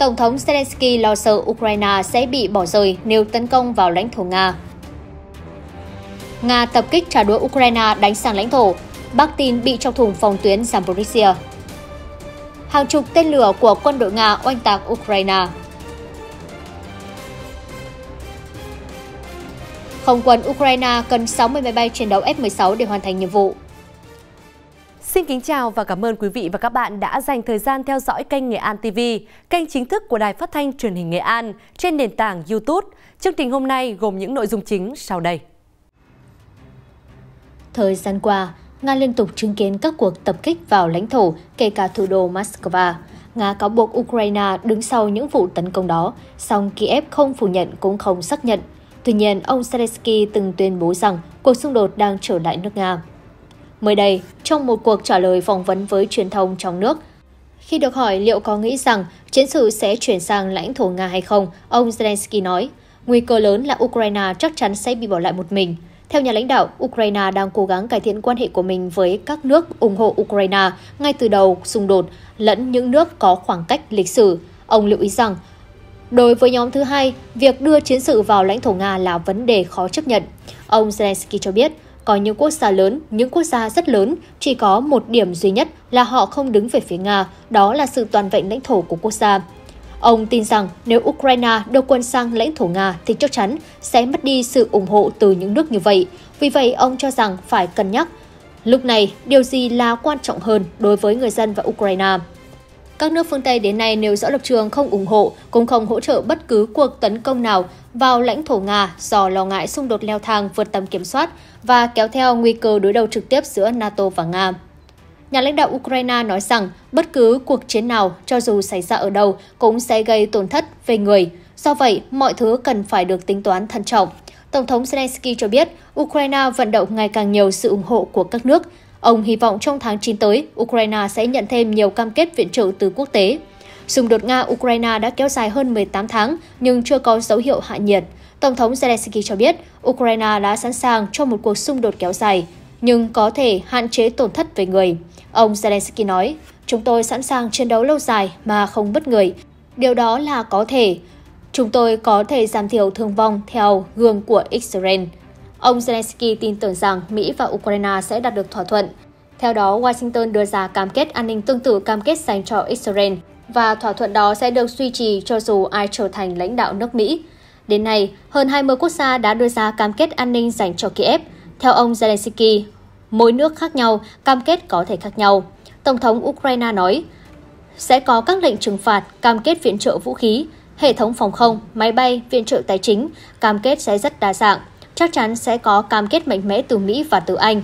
Tổng thống Zelensky lo sợ Ukraine sẽ bị bỏ rơi nếu tấn công vào lãnh thổ Nga. Nga tập kích trả đũa Ukraine đánh sang lãnh thổ, Bắc tin bị trong thùng phòng tuyến Zaporizhia. Hàng chục tên lửa của quân đội Nga oanh tạc Ukraine. Không quân Ukraine cần 60 máy bay chiến đấu F-16 để hoàn thành nhiệm vụ. Xin kính chào và cảm ơn quý vị và các bạn đã dành thời gian theo dõi kênh Nghệ An TV, kênh chính thức của Đài Phát thanh Truyền hình Nghệ An trên nền tảng YouTube. Chương trình hôm nay gồm những nội dung chính sau đây. Thời gian qua, Nga liên tục chứng kiến các cuộc tập kích vào lãnh thổ, kể cả thủ đô Moscow. Nga cáo buộc Ukraine đứng sau những vụ tấn công đó, song Kiev không phủ nhận cũng không xác nhận. Tuy nhiên, ông Zelensky từng tuyên bố rằng cuộc xung đột đang trở lại nước Nga. Mới đây, trong một cuộc trả lời phỏng vấn với truyền thông trong nước, khi được hỏi liệu có nghĩ rằng chiến sự sẽ chuyển sang lãnh thổ Nga hay không, ông Zelensky nói, nguy cơ lớn là Ukraine chắc chắn sẽ bị bỏ lại một mình. Theo nhà lãnh đạo, Ukraine đang cố gắng cải thiện quan hệ của mình với các nước ủng hộ Ukraine ngay từ đầu xung đột lẫn những nước có khoảng cách lịch sử. Ông lưu ý rằng, đối với nhóm thứ hai, việc đưa chiến sự vào lãnh thổ Nga là vấn đề khó chấp nhận. Ông Zelensky cho biết, có những quốc gia lớn, những quốc gia rất lớn, chỉ có một điểm duy nhất là họ không đứng về phía Nga, đó là sự toàn vẹn lãnh thổ của quốc gia. Ông tin rằng nếu Ukraine đưa quân sang lãnh thổ Nga thì chắc chắn sẽ mất đi sự ủng hộ từ những nước như vậy. Vì vậy, ông cho rằng phải cân nhắc. Lúc này, điều gì là quan trọng hơn đối với người dân và Ukraine? các nước phương Tây đến nay nêu rõ lập trường không ủng hộ, cũng không hỗ trợ bất cứ cuộc tấn công nào vào lãnh thổ Nga do lo ngại xung đột leo thang vượt tầm kiểm soát và kéo theo nguy cơ đối đầu trực tiếp giữa NATO và Nga. Nhà lãnh đạo Ukraine nói rằng bất cứ cuộc chiến nào, cho dù xảy ra ở đâu, cũng sẽ gây tổn thất về người. Do vậy, mọi thứ cần phải được tính toán thận trọng. Tổng thống Zelensky cho biết Ukraine vận động ngày càng nhiều sự ủng hộ của các nước, Ông hy vọng trong tháng 9 tới, Ukraine sẽ nhận thêm nhiều cam kết viện trợ từ quốc tế. Xung đột Nga-Ukraine đã kéo dài hơn 18 tháng nhưng chưa có dấu hiệu hạ nhiệt. Tổng thống Zelensky cho biết Ukraine đã sẵn sàng cho một cuộc xung đột kéo dài, nhưng có thể hạn chế tổn thất về người. Ông Zelensky nói, chúng tôi sẵn sàng chiến đấu lâu dài mà không bất người. Điều đó là có thể. Chúng tôi có thể giảm thiểu thương vong theo gương của Israel. Ông Zelensky tin tưởng rằng Mỹ và Ukraine sẽ đạt được thỏa thuận. Theo đó, Washington đưa ra cam kết an ninh tương tự cam kết dành cho Israel và thỏa thuận đó sẽ được duy trì cho dù ai trở thành lãnh đạo nước Mỹ. Đến nay, hơn 20 quốc gia đã đưa ra cam kết an ninh dành cho Kiev. Theo ông Zelensky, mỗi nước khác nhau, cam kết có thể khác nhau. Tổng thống Ukraine nói, sẽ có các lệnh trừng phạt, cam kết viện trợ vũ khí, hệ thống phòng không, máy bay, viện trợ tài chính, cam kết sẽ rất đa dạng chắc chắn sẽ có cam kết mạnh mẽ từ Mỹ và từ Anh.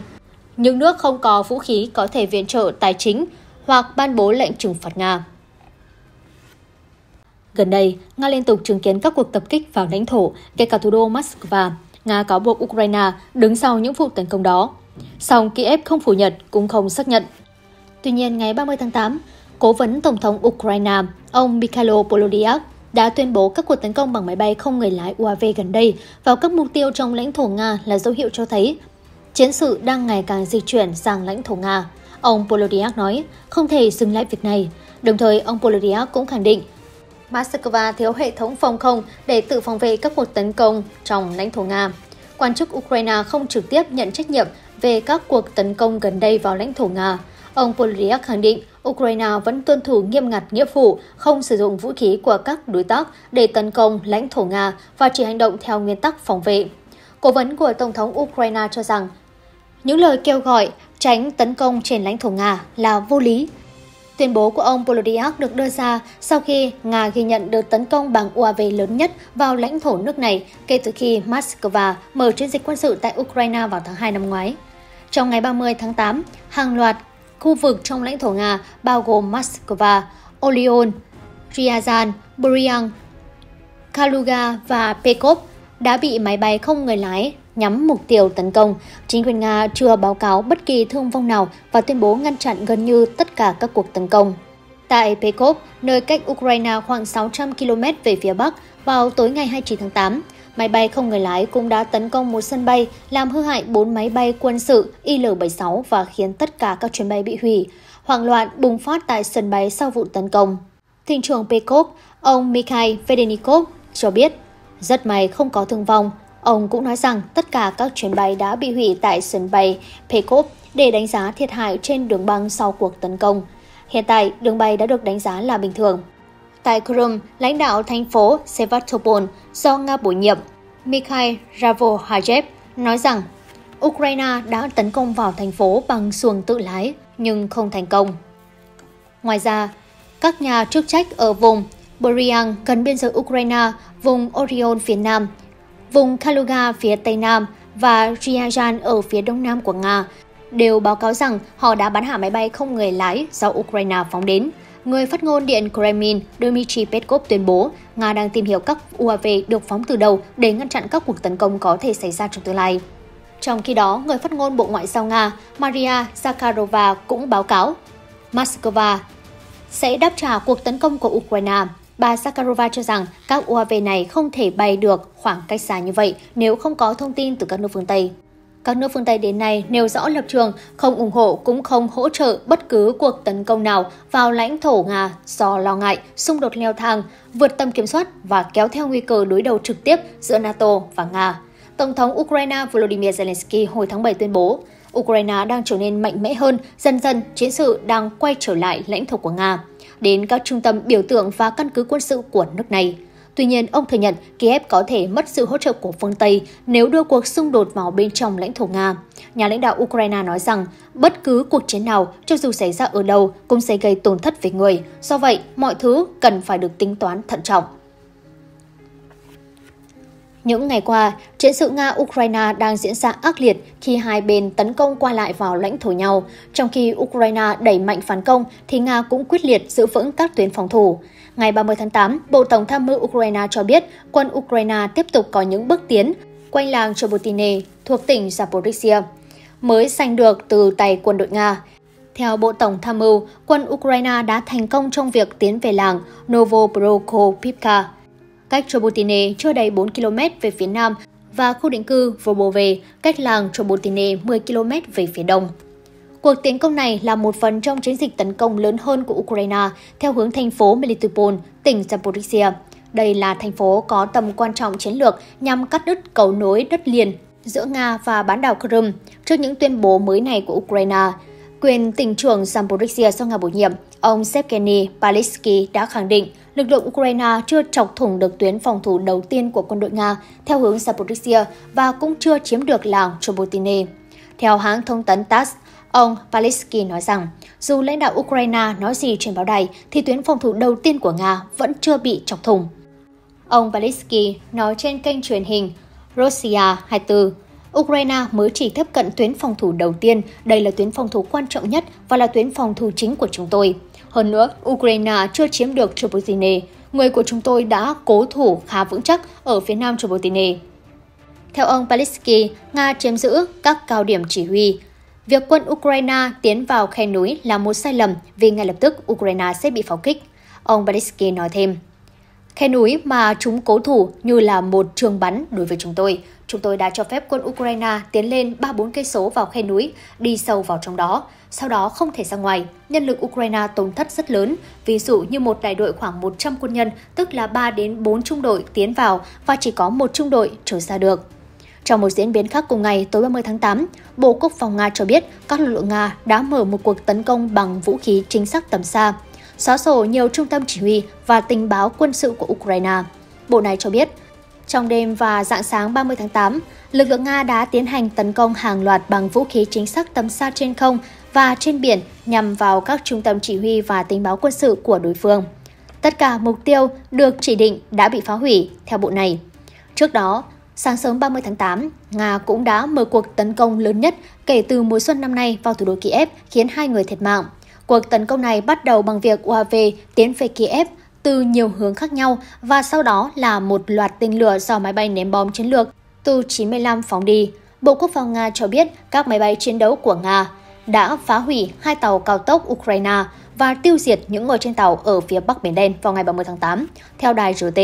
Những nước không có vũ khí có thể viện trợ tài chính hoặc ban bố lệnh trừng phạt Nga. Gần đây, Nga liên tục chứng kiến các cuộc tập kích vào lãnh thổ, kể cả thủ đô Moscow. Nga cáo buộc Ukraine đứng sau những vụ tấn công đó. Song Kiev không phủ nhận cũng không xác nhận. Tuy nhiên, ngày 30 tháng 8, Cố vấn Tổng thống Ukraine, ông Mikhailo Polodyak đã tuyên bố các cuộc tấn công bằng máy bay không người lái UAV gần đây vào các mục tiêu trong lãnh thổ Nga là dấu hiệu cho thấy chiến sự đang ngày càng di chuyển sang lãnh thổ Nga. Ông Polodiak nói không thể dừng lại việc này. Đồng thời, ông Polodiak cũng khẳng định Moscow thiếu hệ thống phòng không để tự phòng vệ các cuộc tấn công trong lãnh thổ Nga. Quan chức Ukraine không trực tiếp nhận trách nhiệm về các cuộc tấn công gần đây vào lãnh thổ Nga, Ông Polyak khẳng định Ukraine vẫn tuân thủ nghiêm ngặt nghĩa vụ không sử dụng vũ khí của các đối tác để tấn công lãnh thổ Nga và chỉ hành động theo nguyên tắc phòng vệ. Cố vấn của Tổng thống Ukraine cho rằng những lời kêu gọi tránh tấn công trên lãnh thổ Nga là vô lý. Tuyên bố của ông Polodyak được đưa ra sau khi Nga ghi nhận được tấn công bằng UAV lớn nhất vào lãnh thổ nước này kể từ khi Moscow mở chiến dịch quân sự tại Ukraine vào tháng 2 năm ngoái. Trong ngày 30 tháng 8, hàng loạt Khu vực trong lãnh thổ Nga bao gồm Moscow, Olyon, Ryazan, Buryang, Kaluga và Pekov đã bị máy bay không người lái nhắm mục tiêu tấn công. Chính quyền Nga chưa báo cáo bất kỳ thương vong nào và tuyên bố ngăn chặn gần như tất cả các cuộc tấn công. Tại Pekov, nơi cách Ukraine khoảng 600 km về phía bắc, vào tối ngày 29 tháng 8, Máy bay không người lái cũng đã tấn công một sân bay, làm hư hại 4 máy bay quân sự IL-76 và khiến tất cả các chuyến bay bị hủy. Hoảng loạn bùng phát tại sân bay sau vụ tấn công. Thịnh trưởng Pekov, ông Mikhail Fedenikov cho biết, rất may không có thương vong. Ông cũng nói rằng tất cả các chuyến bay đã bị hủy tại sân bay Pekov để đánh giá thiệt hại trên đường băng sau cuộc tấn công. Hiện tại, đường bay đã được đánh giá là bình thường. Tại Crimea, lãnh đạo thành phố Sevastopol do Nga bổ nhiệm, Mikhail Ravohajev nói rằng Ukraine đã tấn công vào thành phố bằng xuồng tự lái nhưng không thành công. Ngoài ra, các nhà chức trách ở vùng Buryang gần biên giới Ukraine, vùng Oriol phía nam, vùng Kaluga phía tây nam và Ryazan ở phía đông nam của Nga đều báo cáo rằng họ đã bắn hạ máy bay không người lái do Ukraine phóng đến. Người phát ngôn Điện Kremlin Dmitry Peskov tuyên bố Nga đang tìm hiểu các UAV được phóng từ đầu để ngăn chặn các cuộc tấn công có thể xảy ra trong tương lai. Trong khi đó, người phát ngôn Bộ Ngoại giao Nga Maria Zakharova cũng báo cáo Moscow sẽ đáp trả cuộc tấn công của Ukraine. Bà Zakharova cho rằng các UAV này không thể bay được khoảng cách xa như vậy nếu không có thông tin từ các nước phương Tây. Các nước phương Tây đến nay nêu rõ lập trường không ủng hộ cũng không hỗ trợ bất cứ cuộc tấn công nào vào lãnh thổ Nga do lo ngại xung đột leo thang, vượt tầm kiểm soát và kéo theo nguy cơ đối đầu trực tiếp giữa NATO và Nga. Tổng thống Ukraine Volodymyr Zelensky hồi tháng 7 tuyên bố, Ukraine đang trở nên mạnh mẽ hơn, dần dần chiến sự đang quay trở lại lãnh thổ của Nga, đến các trung tâm biểu tượng và căn cứ quân sự của nước này. Tuy nhiên, ông thừa nhận Kiev có thể mất sự hỗ trợ của phương Tây nếu đưa cuộc xung đột vào bên trong lãnh thổ Nga. Nhà lãnh đạo Ukraine nói rằng bất cứ cuộc chiến nào, cho dù xảy ra ở đâu, cũng sẽ gây tổn thất về người. Do vậy, mọi thứ cần phải được tính toán thận trọng. Những ngày qua, chiến sự Nga-Ukraine đang diễn ra ác liệt khi hai bên tấn công qua lại vào lãnh thổ nhau. Trong khi Ukraine đẩy mạnh phản công, thì Nga cũng quyết liệt giữ vững các tuyến phòng thủ. Ngày 30 tháng 8, Bộ Tổng tham mưu Ukraine cho biết quân Ukraine tiếp tục có những bước tiến quanh làng Chobotine thuộc tỉnh Zaporizhia, mới giành được từ tay quân đội Nga. Theo Bộ Tổng tham mưu, quân Ukraine đã thành công trong việc tiến về làng Novoprokopivka, cách Chobotine chưa đầy 4 km về phía nam và khu định cư Vobove, cách làng Chobotine 10 km về phía đông. Cuộc tiến công này là một phần trong chiến dịch tấn công lớn hơn của Ukraine theo hướng thành phố Melitopol, tỉnh Zaporizhia. Đây là thành phố có tầm quan trọng chiến lược nhằm cắt đứt cầu nối đất liền giữa Nga và bán đảo Crimea trước những tuyên bố mới này của Ukraine. Quyền tỉnh trưởng Zaporizhia sau nga bổ nhiệm, ông Sevgeny Palisky đã khẳng định lực lượng Ukraine chưa chọc thủng được tuyến phòng thủ đầu tiên của quân đội Nga theo hướng Zaporizhia và cũng chưa chiếm được làng Chobotine. Theo hãng thông tấn TASS, Ông Palisky nói rằng, dù lãnh đạo Ukraine nói gì trên báo đài, thì tuyến phòng thủ đầu tiên của Nga vẫn chưa bị chọc thùng. Ông Palisky nói trên kênh truyền hình Russia 24, Ukraine mới chỉ tiếp cận tuyến phòng thủ đầu tiên, đây là tuyến phòng thủ quan trọng nhất và là tuyến phòng thủ chính của chúng tôi. Hơn nữa, Ukraine chưa chiếm được Chobotine, người của chúng tôi đã cố thủ khá vững chắc ở phía nam Chobotine. Theo ông Palisky, Nga chiếm giữ các cao điểm chỉ huy, Việc quân Ukraine tiến vào khe núi là một sai lầm vì ngay lập tức Ukraine sẽ bị pháo kích. Ông Badisky nói thêm, Khe núi mà chúng cố thủ như là một trường bắn đối với chúng tôi. Chúng tôi đã cho phép quân Ukraine tiến lên 3-4 cây số vào khe núi, đi sâu vào trong đó, sau đó không thể ra ngoài. Nhân lực Ukraine tổn thất rất lớn, ví dụ như một đại đội khoảng 100 quân nhân, tức là 3 đến 4 trung đội tiến vào và chỉ có một trung đội trở ra được. Trong một diễn biến khác cùng ngày, tối 30 tháng 8, Bộ Quốc phòng Nga cho biết các lực lượng Nga đã mở một cuộc tấn công bằng vũ khí chính xác tầm xa, xóa sổ nhiều trung tâm chỉ huy và tình báo quân sự của Ukraine. Bộ này cho biết, trong đêm và dạng sáng 30 tháng 8, lực lượng Nga đã tiến hành tấn công hàng loạt bằng vũ khí chính xác tầm xa trên không và trên biển nhằm vào các trung tâm chỉ huy và tình báo quân sự của đối phương. Tất cả mục tiêu được chỉ định đã bị phá hủy, theo bộ này. Trước đó, Sáng sớm 30 tháng 8, Nga cũng đã mở cuộc tấn công lớn nhất kể từ mùa xuân năm nay vào thủ đô Kiev, khiến hai người thiệt mạng. Cuộc tấn công này bắt đầu bằng việc UAV tiến về Kiev từ nhiều hướng khác nhau và sau đó là một loạt tên lửa do máy bay ném bom chiến lược Tu-95 phóng đi. Bộ Quốc phòng Nga cho biết các máy bay chiến đấu của Nga đã phá hủy hai tàu cao tốc Ukraine và tiêu diệt những người trên tàu ở phía Bắc Biển Đen vào ngày 30 tháng 8, theo đài RT.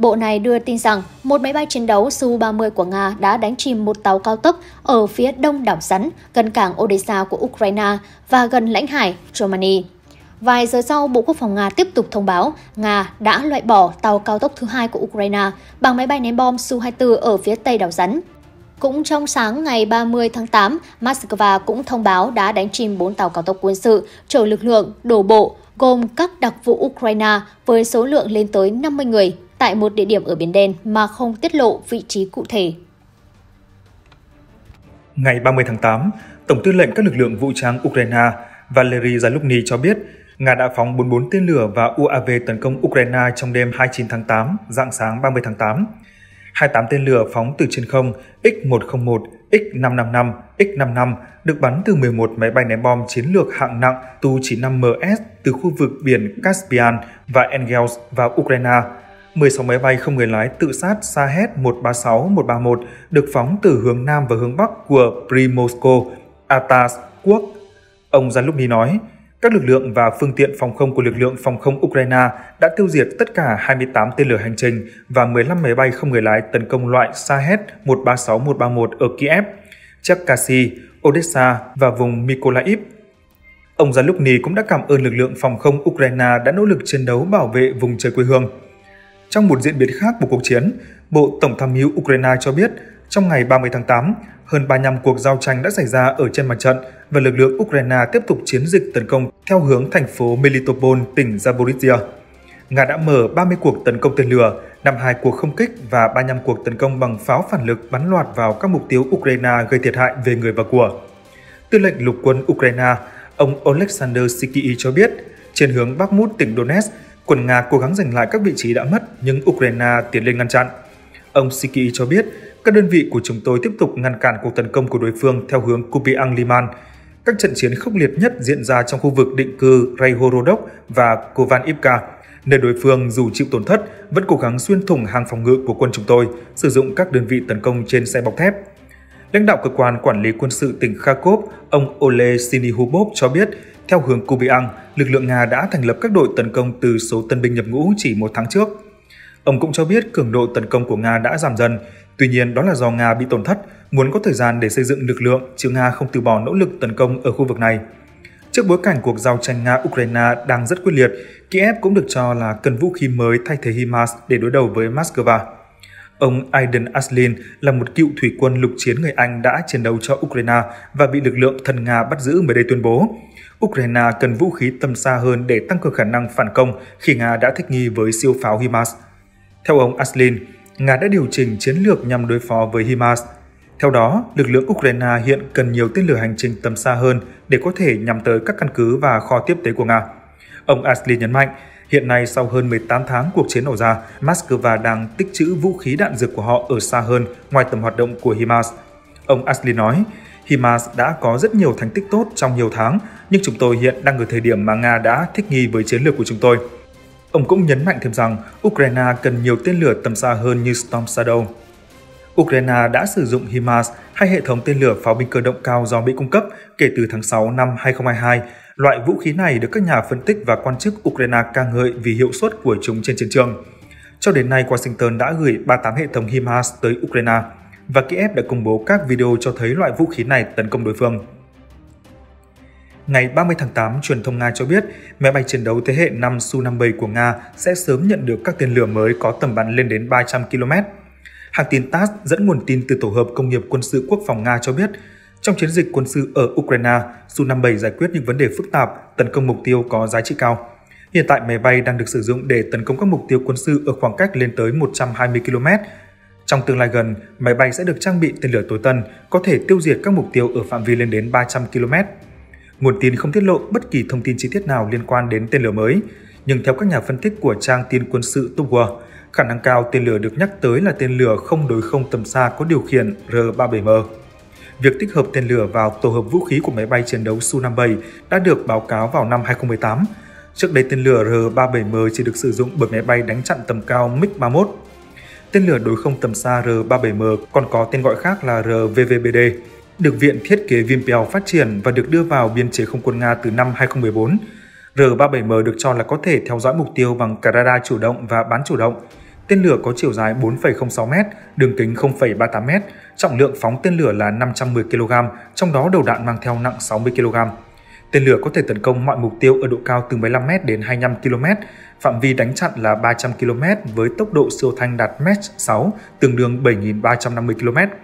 Bộ này đưa tin rằng một máy bay chiến đấu Su-30 của Nga đã đánh chìm một tàu cao tốc ở phía đông đảo Rắn, gần cảng Odessa của Ukraine và gần lãnh hải Germany. Vài giờ sau, Bộ Quốc phòng Nga tiếp tục thông báo Nga đã loại bỏ tàu cao tốc thứ hai của Ukraine bằng máy bay ném bom Su-24 ở phía tây đảo Rắn. Cũng trong sáng ngày 30 tháng 8, Moscow cũng thông báo đã đánh chìm 4 tàu cao tốc quân sự chở lực lượng đổ bộ gồm các đặc vụ Ukraine với số lượng lên tới 50 người tại một địa điểm ở Biển Đen mà không tiết lộ vị trí cụ thể. Ngày 30 tháng 8, Tổng tư lệnh các lực lượng vũ trang Ukraine Valery Zaluzny cho biết Nga đã phóng 44 tên lửa và UAV tấn công Ukraine trong đêm 29 tháng 8, dạng sáng 30 tháng 8. 28 tên lửa phóng từ trên không X-101, X-555, X-55 được bắn từ 11 máy bay ném bom chiến lược hạng nặng Tu-95MS từ khu vực biển Caspian và Engels vào Ukraine – 16 máy bay không người lái tự sát Sahet 136-131 được phóng từ hướng Nam và hướng Bắc của Primorsko, Atas, quốc. Ông Zalubny nói, các lực lượng và phương tiện phòng không của lực lượng phòng không Ukraine đã tiêu diệt tất cả 28 tên lửa hành trình và 15 máy bay không người lái tấn công loại Sahet 136-131 ở Kiev, Cherkasy, Odessa và vùng Mykolaiv. Ông Zalubny cũng đã cảm ơn lực lượng phòng không Ukraine đã nỗ lực chiến đấu bảo vệ vùng trời quê hương. Trong một diễn biến khác của cuộc chiến, Bộ Tổng tham mưu Ukraine cho biết trong ngày 30 tháng 8, hơn 35 cuộc giao tranh đã xảy ra ở trên mặt trận và lực lượng Ukraine tiếp tục chiến dịch tấn công theo hướng thành phố Melitopol, tỉnh Zaporizhia. Nga đã mở 30 cuộc tấn công tên lửa, 52 cuộc không kích và 35 cuộc tấn công bằng pháo phản lực bắn loạt vào các mục tiêu Ukraine gây thiệt hại về người và của. Tư lệnh lục quân Ukraine, ông Oleksandr Sikiy cho biết, trên hướng Bakhmut tỉnh Donetsk, Quân Nga cố gắng giành lại các vị trí đã mất nhưng Ukraine tiến lên ngăn chặn. Ông Siki cho biết, các đơn vị của chúng tôi tiếp tục ngăn cản cuộc tấn công của đối phương theo hướng Kupiang Liman. Các trận chiến khốc liệt nhất diễn ra trong khu vực định cư Rayhorodok và Kovanivka, nơi đối phương dù chịu tổn thất vẫn cố gắng xuyên thủng hàng phòng ngự của quân chúng tôi, sử dụng các đơn vị tấn công trên xe bọc thép. Lãnh đạo cơ quan quản lý quân sự tỉnh Kharkov, ông Ole Sinihubov cho biết, theo hướng Kubiang, lực lượng Nga đã thành lập các đội tấn công từ số tân binh nhập ngũ chỉ một tháng trước. Ông cũng cho biết cường độ tấn công của Nga đã giảm dần, tuy nhiên đó là do Nga bị tổn thất, muốn có thời gian để xây dựng lực lượng, chứ Nga không từ bỏ nỗ lực tấn công ở khu vực này. Trước bối cảnh cuộc giao tranh Nga-Ukraine đang rất quyết liệt, Kiev cũng được cho là cần vũ khí mới thay thế HIMARS để đối đầu với Moscow. Ông Aiden Aslin là một cựu thủy quân lục chiến người Anh đã chiến đấu cho Ukraine và bị lực lượng thân Nga bắt giữ mới đây tuyên bố. Ukraine cần vũ khí tầm xa hơn để tăng cường khả năng phản công khi Nga đã thích nghi với siêu pháo HIMARS. Theo ông Aslin, Nga đã điều chỉnh chiến lược nhằm đối phó với HIMARS. Theo đó, lực lượng Ukraine hiện cần nhiều tên lửa hành trình tầm xa hơn để có thể nhắm tới các căn cứ và kho tiếp tế của Nga. Ông Aslin nhấn mạnh, hiện nay sau hơn 18 tháng cuộc chiến nổ ra, Moscow đang tích trữ vũ khí đạn dược của họ ở xa hơn ngoài tầm hoạt động của HIMARS. Ông Aslin nói, HIMARS đã có rất nhiều thành tích tốt trong nhiều tháng, nhưng chúng tôi hiện đang ở thời điểm mà Nga đã thích nghi với chiến lược của chúng tôi. Ông cũng nhấn mạnh thêm rằng Ukraine cần nhiều tên lửa tầm xa hơn như Storm Shadow. Ukraine đã sử dụng HIMARS hay hệ thống tên lửa pháo binh cơ động cao do Mỹ cung cấp kể từ tháng 6 năm 2022. Loại vũ khí này được các nhà phân tích và quan chức Ukraine ca ngợi vì hiệu suất của chúng trên chiến trường. Cho đến nay, Washington đã gửi 38 hệ thống HIMARS tới Ukraine và Kiev đã công bố các video cho thấy loại vũ khí này tấn công đối phương. Ngày 30 tháng 8, truyền thông Nga cho biết máy bay chiến đấu thế hệ 5 Su-57 của Nga sẽ sớm nhận được các tên lửa mới có tầm bắn lên đến 300 km. Hãng tin TASS dẫn nguồn tin từ Tổ hợp Công nghiệp Quân sự Quốc phòng Nga cho biết, trong chiến dịch quân sự ở Ukraine, Su-57 giải quyết những vấn đề phức tạp, tấn công mục tiêu có giá trị cao. Hiện tại máy bay đang được sử dụng để tấn công các mục tiêu quân sự ở khoảng cách lên tới 120 km, trong tương lai gần, máy bay sẽ được trang bị tên lửa tối tân có thể tiêu diệt các mục tiêu ở phạm vi lên đến 300 km. Nguồn tin không tiết lộ bất kỳ thông tin chi tiết nào liên quan đến tên lửa mới, nhưng theo các nhà phân tích của trang tin quân sự Tower, khả năng cao tên lửa được nhắc tới là tên lửa không đối không tầm xa có điều khiển R-37M. Việc tích hợp tên lửa vào tổ hợp vũ khí của máy bay chiến đấu Su-57 đã được báo cáo vào năm 2018. Trước đây tên lửa R-37M chỉ được sử dụng bởi máy bay đánh chặn tầm cao MiG-31 tên lửa đối không tầm xa R-37M còn có tên gọi khác là RVVBD, được Viện Thiết kế Vimpel phát triển và được đưa vào biên chế không quân Nga từ năm 2014. R-37M được cho là có thể theo dõi mục tiêu bằng cả radar chủ động và bán chủ động. Tên lửa có chiều dài 4,06m, đường kính 0,38m, trọng lượng phóng tên lửa là 510 kg, trong đó đầu đạn mang theo nặng 60 kg. Tên lửa có thể tấn công mọi mục tiêu ở độ cao từ 15m đến 25 km Phạm vi đánh chặn là 300 km với tốc độ siêu thanh đạt Mach 6, tương đương 7.350 km.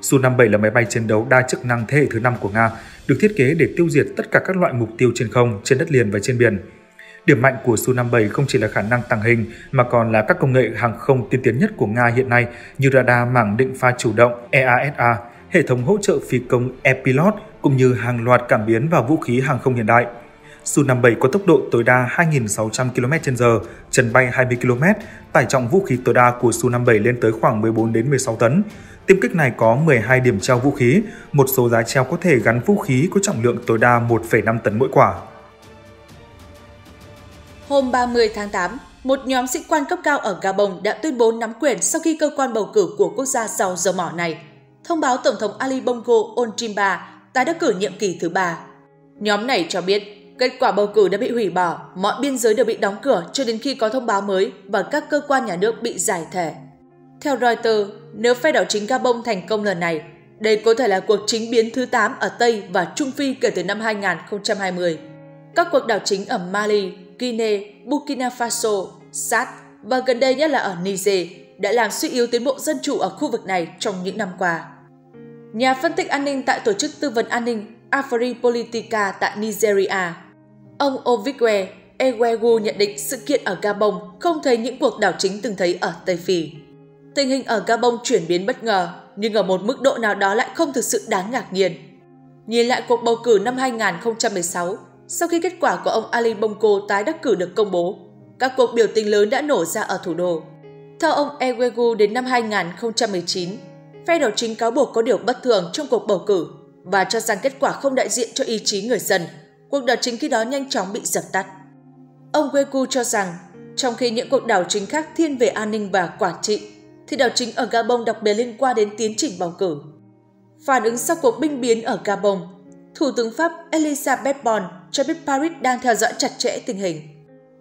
Su-57 là máy bay chiến đấu đa chức năng thế hệ thứ 5 của Nga, được thiết kế để tiêu diệt tất cả các loại mục tiêu trên không, trên đất liền và trên biển. Điểm mạnh của Su-57 không chỉ là khả năng tàng hình mà còn là các công nghệ hàng không tiên tiến nhất của Nga hiện nay như radar mảng định pha chủ động EASA, hệ thống hỗ trợ phi công e cũng như hàng loạt cảm biến và vũ khí hàng không hiện đại – Su-57 có tốc độ tối đa 2.600 km h trần bay 20 km, tải trọng vũ khí tối đa của Su-57 lên tới khoảng 14 đến 16 tấn. Tiêm kích này có 12 điểm treo vũ khí, một số giá treo có thể gắn vũ khí có trọng lượng tối đa 1,5 tấn mỗi quả. Hôm 30 tháng 8, một nhóm sĩ quan cấp cao ở Gabon đã tuyên bố nắm quyền sau khi cơ quan bầu cử của quốc gia giàu dầu mỏ này thông báo Tổng thống Ali Bongo Ondimba tái đắc cử nhiệm kỳ thứ ba. Nhóm này cho biết Kết quả bầu cử đã bị hủy bỏ, mọi biên giới đều bị đóng cửa cho đến khi có thông báo mới và các cơ quan nhà nước bị giải thể. Theo Reuters, nếu phe đảo chính Gabon thành công lần này, đây có thể là cuộc chính biến thứ 8 ở Tây và Trung Phi kể từ năm 2020. Các cuộc đảo chính ở Mali, Guinea, Burkina Faso, Sad và gần đây nhất là ở Niger đã làm suy yếu tiến bộ dân chủ ở khu vực này trong những năm qua. Nhà phân tích an ninh tại tổ chức tư vấn an ninh Afri Politica tại Nigeria Ông Ovigwe Ewegu nhận định sự kiện ở Gabon không thấy những cuộc đảo chính từng thấy ở Tây Phi. Tình hình ở Gabon chuyển biến bất ngờ, nhưng ở một mức độ nào đó lại không thực sự đáng ngạc nhiên. Nhìn lại cuộc bầu cử năm 2016, sau khi kết quả của ông Ali Bongo tái đắc cử được công bố, các cuộc biểu tình lớn đã nổ ra ở thủ đô. Theo ông Ewegu đến năm 2019, phe đảo chính cáo buộc có điều bất thường trong cuộc bầu cử và cho rằng kết quả không đại diện cho ý chí người dân – cuộc đảo chính khi đó nhanh chóng bị dập tắt. Ông Wegu cho rằng, trong khi những cuộc đảo chính khác thiên về an ninh và quản trị, thì đảo chính ở Gabon đặc biệt liên quan đến tiến trình bầu cử. Phản ứng sau cuộc binh biến ở Gabon, Thủ tướng Pháp Elisabeth Born cho biết Paris đang theo dõi chặt chẽ tình hình.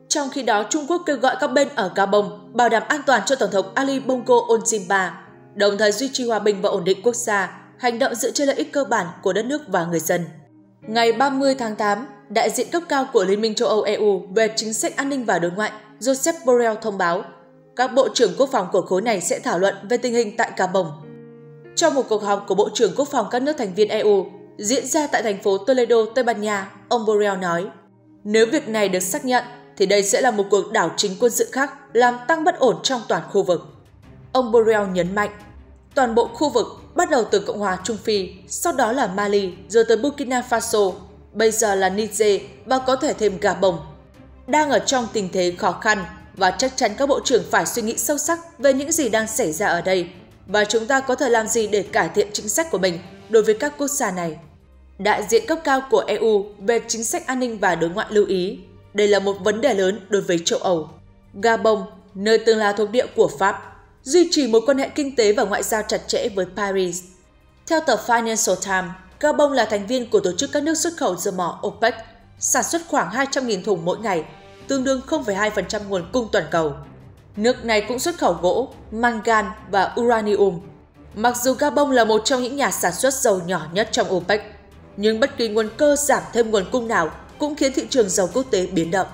Trong khi đó, Trung Quốc kêu gọi các bên ở Gabon bảo đảm an toàn cho Tổng thống Ali Bongo Ondimba, đồng thời duy trì hòa bình và ổn định quốc gia, hành động dựa trên lợi ích cơ bản của đất nước và người dân. Ngày 30 tháng 8, đại diện cấp cao của Liên minh châu Âu EU về chính sách an ninh và đối ngoại Joseph Borrell thông báo các bộ trưởng quốc phòng của khối này sẽ thảo luận về tình hình tại Cà Bồng. Trong một cuộc họp của Bộ trưởng Quốc phòng các nước thành viên EU diễn ra tại thành phố Toledo, Tây Ban Nha, ông Borrell nói, nếu việc này được xác nhận thì đây sẽ là một cuộc đảo chính quân sự khác làm tăng bất ổn trong toàn khu vực. Ông Borrell nhấn mạnh toàn bộ khu vực bắt đầu từ Cộng hòa Trung Phi, sau đó là Mali, rồi tới Burkina Faso, bây giờ là Niger và có thể thêm Gabon. Đang ở trong tình thế khó khăn và chắc chắn các bộ trưởng phải suy nghĩ sâu sắc về những gì đang xảy ra ở đây và chúng ta có thể làm gì để cải thiện chính sách của mình đối với các quốc gia này. Đại diện cấp cao của EU về chính sách an ninh và đối ngoại lưu ý, đây là một vấn đề lớn đối với châu Âu. Gabon, nơi từng là thuộc địa của Pháp, duy trì mối quan hệ kinh tế và ngoại giao chặt chẽ với Paris. Theo tờ Financial Times, Gabon là thành viên của tổ chức các nước xuất khẩu dầu mỏ OPEC, sản xuất khoảng 200.000 thùng mỗi ngày, tương đương 0,2% nguồn cung toàn cầu. Nước này cũng xuất khẩu gỗ, mangan và uranium. Mặc dù Gabon là một trong những nhà sản xuất dầu nhỏ nhất trong OPEC, nhưng bất kỳ nguồn cơ giảm thêm nguồn cung nào cũng khiến thị trường dầu quốc tế biến động.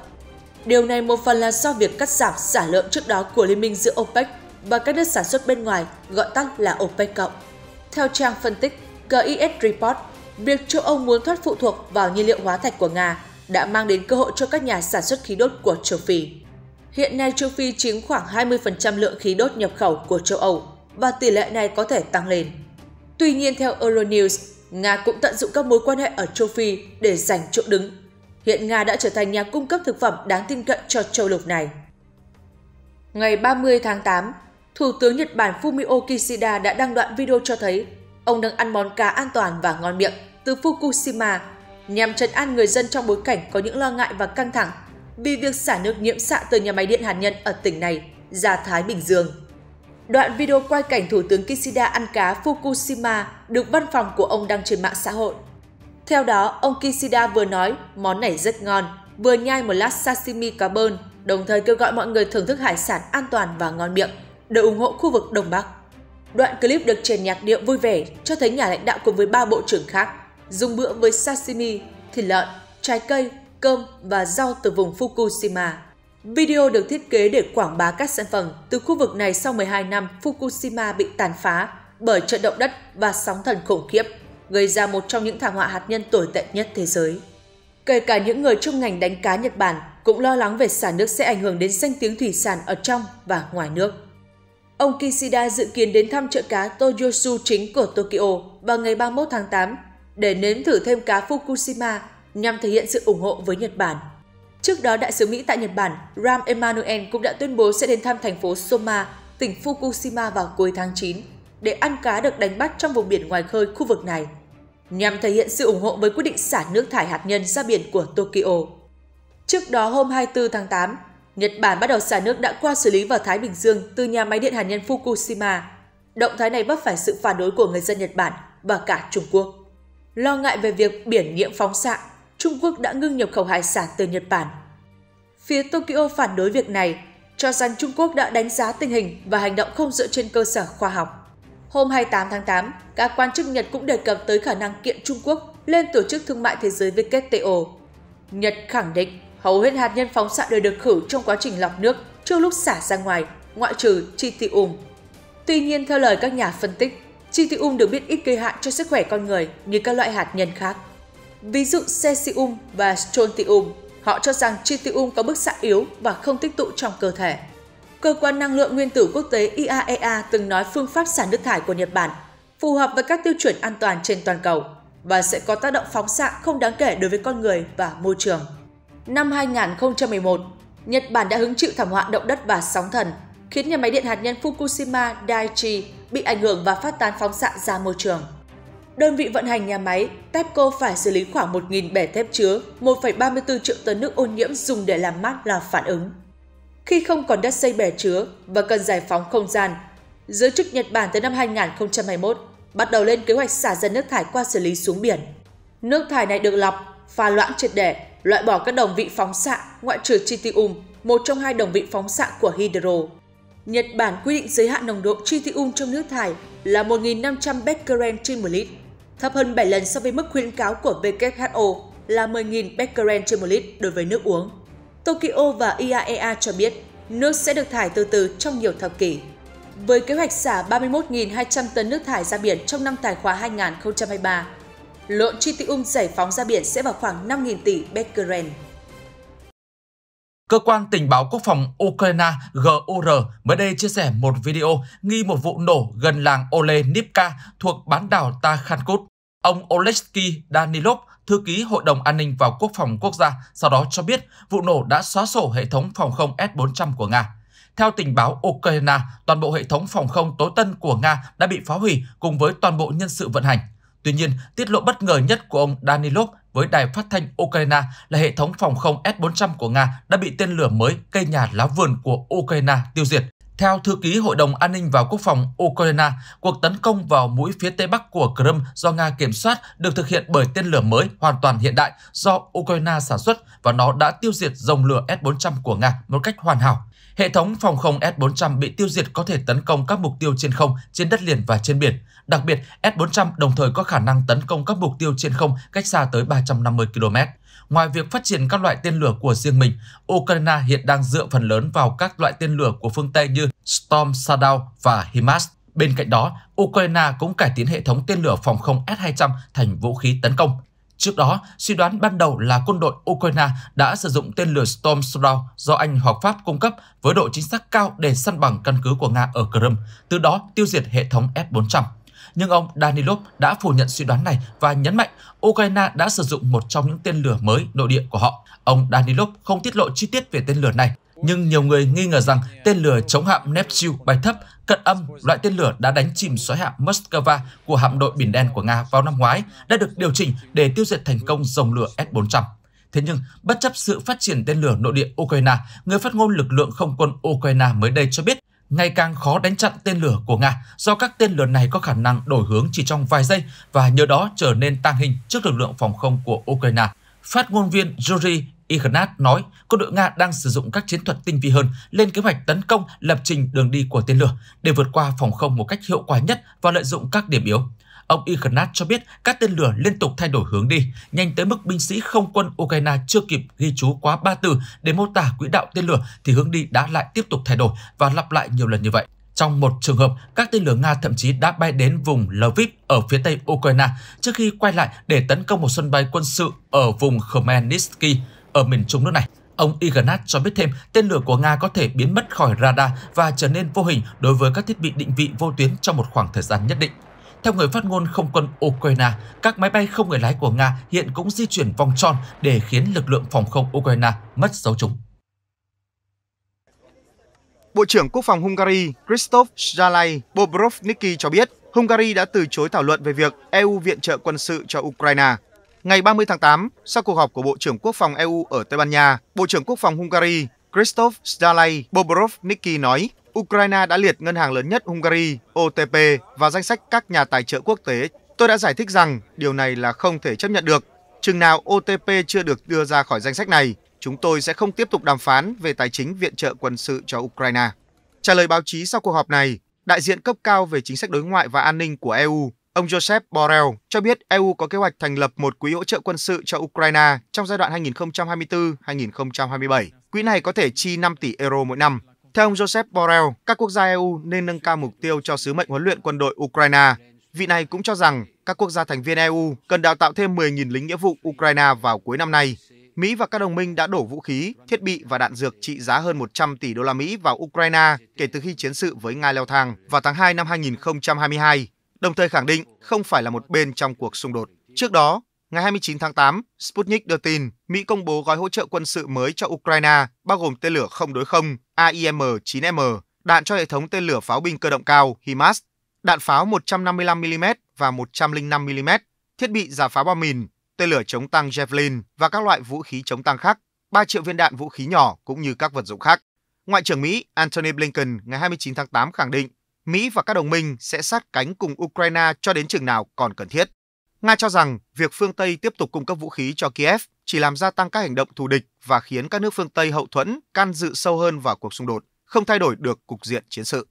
Điều này một phần là do việc cắt giảm sản lượng trước đó của Liên minh giữa OPEC và các nước sản xuất bên ngoài, gọi tắt là OPEC Theo trang phân tích GIS Report, việc châu Âu muốn thoát phụ thuộc vào nhiên liệu hóa thạch của Nga đã mang đến cơ hội cho các nhà sản xuất khí đốt của châu Phi. Hiện nay châu Phi chiếm khoảng 20% lượng khí đốt nhập khẩu của châu Âu và tỷ lệ này có thể tăng lên. Tuy nhiên theo Euronews, Nga cũng tận dụng các mối quan hệ ở châu Phi để giành chỗ đứng. Hiện Nga đã trở thành nhà cung cấp thực phẩm đáng tin cậy cho châu lục này. Ngày 30 tháng 8, Thủ tướng Nhật Bản Fumio Kishida đã đăng đoạn video cho thấy ông đang ăn món cá an toàn và ngon miệng từ Fukushima nhằm trấn an người dân trong bối cảnh có những lo ngại và căng thẳng vì việc xả nước nhiễm xạ từ nhà máy điện hạt nhân ở tỉnh này ra Thái Bình Dương. Đoạn video quay cảnh Thủ tướng Kishida ăn cá Fukushima được văn phòng của ông đăng trên mạng xã hội. Theo đó, ông Kishida vừa nói món này rất ngon, vừa nhai một lát sashimi cá bơn, đồng thời kêu gọi mọi người thưởng thức hải sản an toàn và ngon miệng để ủng hộ khu vực Đông Bắc. Đoạn clip được truyền nhạc điệu vui vẻ cho thấy nhà lãnh đạo cùng với ba bộ trưởng khác dùng bữa với sashimi, thịt lợn, trái cây, cơm và rau từ vùng Fukushima. Video được thiết kế để quảng bá các sản phẩm từ khu vực này sau 12 năm Fukushima bị tàn phá bởi trận động đất và sóng thần khủng khiếp, gây ra một trong những thảm họa hạt nhân tồi tệ nhất thế giới. Kể cả những người trong ngành đánh cá Nhật Bản cũng lo lắng về xả nước sẽ ảnh hưởng đến danh tiếng thủy sản ở trong và ngoài nước. Ông Kishida dự kiến đến thăm chợ cá Toyosu chính của Tokyo vào ngày 31 tháng 8 để nếm thử thêm cá Fukushima nhằm thể hiện sự ủng hộ với Nhật Bản. Trước đó, đại sứ Mỹ tại Nhật Bản Ram Emanuel cũng đã tuyên bố sẽ đến thăm thành phố Soma, tỉnh Fukushima vào cuối tháng 9 để ăn cá được đánh bắt trong vùng biển ngoài khơi khu vực này, nhằm thể hiện sự ủng hộ với quyết định xả nước thải hạt nhân ra biển của Tokyo. Trước đó hôm 24 tháng 8, Nhật Bản bắt đầu xả nước đã qua xử lý vào Thái Bình Dương từ nhà máy điện hạt nhân Fukushima. Động thái này vấp phải sự phản đối của người dân Nhật Bản và cả Trung Quốc. Lo ngại về việc biển nhiễm phóng xạ, Trung Quốc đã ngưng nhập khẩu hải sản từ Nhật Bản. Phía Tokyo phản đối việc này, cho rằng Trung Quốc đã đánh giá tình hình và hành động không dựa trên cơ sở khoa học. Hôm 28 tháng 8, các quan chức Nhật cũng đề cập tới khả năng kiện Trung Quốc lên Tổ chức Thương mại Thế giới WTO. Nhật khẳng định Hầu hết hạt nhân phóng xạ đều được khử trong quá trình lọc nước trước lúc xả ra ngoài, ngoại trừ tritium. Tuy nhiên, theo lời các nhà phân tích, tritium được biết ít gây hại cho sức khỏe con người như các loại hạt nhân khác. Ví dụ cesium và strontium, họ cho rằng tritium có bức xạ yếu và không tích tụ trong cơ thể. Cơ quan năng lượng nguyên tử quốc tế IAEA e từng nói phương pháp xả nước thải của Nhật Bản phù hợp với các tiêu chuẩn an toàn trên toàn cầu và sẽ có tác động phóng xạ không đáng kể đối với con người và môi trường năm 2011, Nhật Bản đã hứng chịu thảm họa động đất và sóng thần, khiến nhà máy điện hạt nhân Fukushima Daiichi bị ảnh hưởng và phát tán phóng xạ ra môi trường. Đơn vị vận hành nhà máy, TEPCO phải xử lý khoảng 1.000 bể thép chứa 1,34 triệu tấn nước ô nhiễm dùng để làm mát là phản ứng. Khi không còn đất xây bể chứa và cần giải phóng không gian, giới chức Nhật Bản tới năm 2021 bắt đầu lên kế hoạch xả dần nước thải qua xử lý xuống biển. Nước thải này được lọc, pha loãng triệt để loại bỏ các đồng vị phóng xạ ngoại trừ tritium, một trong hai đồng vị phóng xạ của hydro. Nhật Bản quy định giới hạn nồng độ tritium trong nước thải là 1.500 becquerel trên một lít, thấp hơn 7 lần so với mức khuyến cáo của WHO là 10.000 becquerel trên một lít đối với nước uống. Tokyo và IAEA e cho biết nước sẽ được thải từ từ trong nhiều thập kỷ. Với kế hoạch xả 31.200 tấn nước thải ra biển trong năm tài khoá 2023, lượng tritium giải phóng ra biển sẽ vào khoảng 5.000 tỷ becquerel. Cơ quan tình báo quốc phòng Ukraine (GOR) mới đây chia sẻ một video nghi một vụ nổ gần làng Olenivka thuộc bán đảo Takhankut. Ông Oleksiy Danilov, thư ký Hội đồng An ninh và Quốc phòng Quốc gia, sau đó cho biết vụ nổ đã xóa sổ hệ thống phòng không S-400 của Nga. Theo tình báo Ukraine, toàn bộ hệ thống phòng không tối tân của Nga đã bị phá hủy cùng với toàn bộ nhân sự vận hành. Tuy nhiên, tiết lộ bất ngờ nhất của ông Danilov với đài phát thanh Ukraine là hệ thống phòng không S-400 của Nga đã bị tên lửa mới cây nhà lá vườn của Ukraine tiêu diệt. Theo thư ký Hội đồng An ninh và Quốc phòng Ukraine, cuộc tấn công vào mũi phía tây bắc của Crimea do Nga kiểm soát được thực hiện bởi tên lửa mới hoàn toàn hiện đại do Ukraine sản xuất và nó đã tiêu diệt dòng lửa S-400 của Nga một cách hoàn hảo. Hệ thống phòng không S-400 bị tiêu diệt có thể tấn công các mục tiêu trên không, trên đất liền và trên biển. Đặc biệt, S-400 đồng thời có khả năng tấn công các mục tiêu trên không cách xa tới 350 km. Ngoài việc phát triển các loại tên lửa của riêng mình, Ukraine hiện đang dựa phần lớn vào các loại tên lửa của phương Tây như Storm Shadow và HIMARS. Bên cạnh đó, Ukraine cũng cải tiến hệ thống tên lửa phòng không S-200 thành vũ khí tấn công. Trước đó, suy đoán ban đầu là quân đội Ukraine đã sử dụng tên lửa Storm Shadow do Anh hoặc Pháp cung cấp với độ chính xác cao để săn bằng căn cứ của Nga ở Crimea, từ đó tiêu diệt hệ thống S-400. Nhưng ông Danilov đã phủ nhận suy đoán này và nhấn mạnh Ukraine đã sử dụng một trong những tên lửa mới nội địa của họ. Ông Danilov không tiết lộ chi tiết về tên lửa này, nhưng nhiều người nghi ngờ rằng tên lửa chống hạm Neptune bay thấp cận âm, loại tên lửa đã đánh chìm xói hạm Moscow của hạm đội Biển Đen của Nga vào năm ngoái, đã được điều chỉnh để tiêu diệt thành công dòng lửa S-400. Thế nhưng, bất chấp sự phát triển tên lửa nội địa Ukraine, người phát ngôn lực lượng không quân Ukraine mới đây cho biết ngày càng khó đánh chặn tên lửa của Nga do các tên lửa này có khả năng đổi hướng chỉ trong vài giây và nhờ đó trở nên tàng hình trước lực lượng phòng không của Ukraine. Phát ngôn viên Yuri Ignat nói quân đội Nga đang sử dụng các chiến thuật tinh vi hơn lên kế hoạch tấn công lập trình đường đi của tên lửa để vượt qua phòng không một cách hiệu quả nhất và lợi dụng các điểm yếu. Ông Ignat cho biết các tên lửa liên tục thay đổi hướng đi, nhanh tới mức binh sĩ không quân Ukraine chưa kịp ghi chú quá ba từ để mô tả quỹ đạo tên lửa thì hướng đi đã lại tiếp tục thay đổi và lặp lại nhiều lần như vậy. Trong một trường hợp, các tên lửa Nga thậm chí đã bay đến vùng Lviv ở phía tây Ukraine trước khi quay lại để tấn công một sân bay quân sự ở vùng Khmelnytsky ở miền trung nước này. Ông Ignat cho biết thêm tên lửa của Nga có thể biến mất khỏi radar và trở nên vô hình đối với các thiết bị định vị vô tuyến trong một khoảng thời gian nhất định. Theo người phát ngôn không quân Ukraine, các máy bay không người lái của Nga hiện cũng di chuyển vòng tròn để khiến lực lượng phòng không Ukraine mất dấu chúng. Bộ trưởng Quốc phòng Hungary Christoph Jalai Bobrovnicki cho biết Hungary đã từ chối thảo luận về việc EU viện trợ quân sự cho Ukraine. Ngày 30 tháng 8, sau cuộc họp của Bộ trưởng Quốc phòng EU ở Tây Ban Nha, Bộ trưởng Quốc phòng Hungary Christoph Zdalay Bobrovnicki nói Ukraine đã liệt ngân hàng lớn nhất Hungary, OTP, vào danh sách các nhà tài trợ quốc tế. Tôi đã giải thích rằng điều này là không thể chấp nhận được. Chừng nào OTP chưa được đưa ra khỏi danh sách này, chúng tôi sẽ không tiếp tục đàm phán về tài chính viện trợ quân sự cho Ukraine. Trả lời báo chí sau cuộc họp này, đại diện cấp cao về chính sách đối ngoại và an ninh của EU Ông Joseph Borrell cho biết EU có kế hoạch thành lập một quỹ hỗ trợ quân sự cho Ukraine trong giai đoạn 2024-2027. Quỹ này có thể chi 5 tỷ euro mỗi năm. Theo ông Joseph Borrell, các quốc gia EU nên nâng cao mục tiêu cho sứ mệnh huấn luyện quân đội Ukraine. Vị này cũng cho rằng các quốc gia thành viên EU cần đào tạo thêm 10.000 lính nghĩa vụ Ukraine vào cuối năm nay. Mỹ và các đồng minh đã đổ vũ khí, thiết bị và đạn dược trị giá hơn 100 tỷ đô la Mỹ vào Ukraine kể từ khi chiến sự với Nga leo thang vào tháng 2 năm 2022 đồng thời khẳng định không phải là một bên trong cuộc xung đột. Trước đó, ngày 29 tháng 8, Sputnik đưa tin Mỹ công bố gói hỗ trợ quân sự mới cho Ukraine, bao gồm tên lửa không đối không AIM-9M, đạn cho hệ thống tên lửa pháo binh cơ động cao HIMARS, đạn pháo 155mm và 105mm, thiết bị giả phá bom mìn, tên lửa chống tăng Javelin và các loại vũ khí chống tăng khác, 3 triệu viên đạn vũ khí nhỏ cũng như các vật dụng khác. Ngoại trưởng Mỹ Antony Blinken ngày 29 tháng 8 khẳng định Mỹ và các đồng minh sẽ sát cánh cùng Ukraine cho đến chừng nào còn cần thiết. Nga cho rằng việc phương Tây tiếp tục cung cấp vũ khí cho Kiev chỉ làm gia tăng các hành động thù địch và khiến các nước phương Tây hậu thuẫn can dự sâu hơn vào cuộc xung đột, không thay đổi được cục diện chiến sự.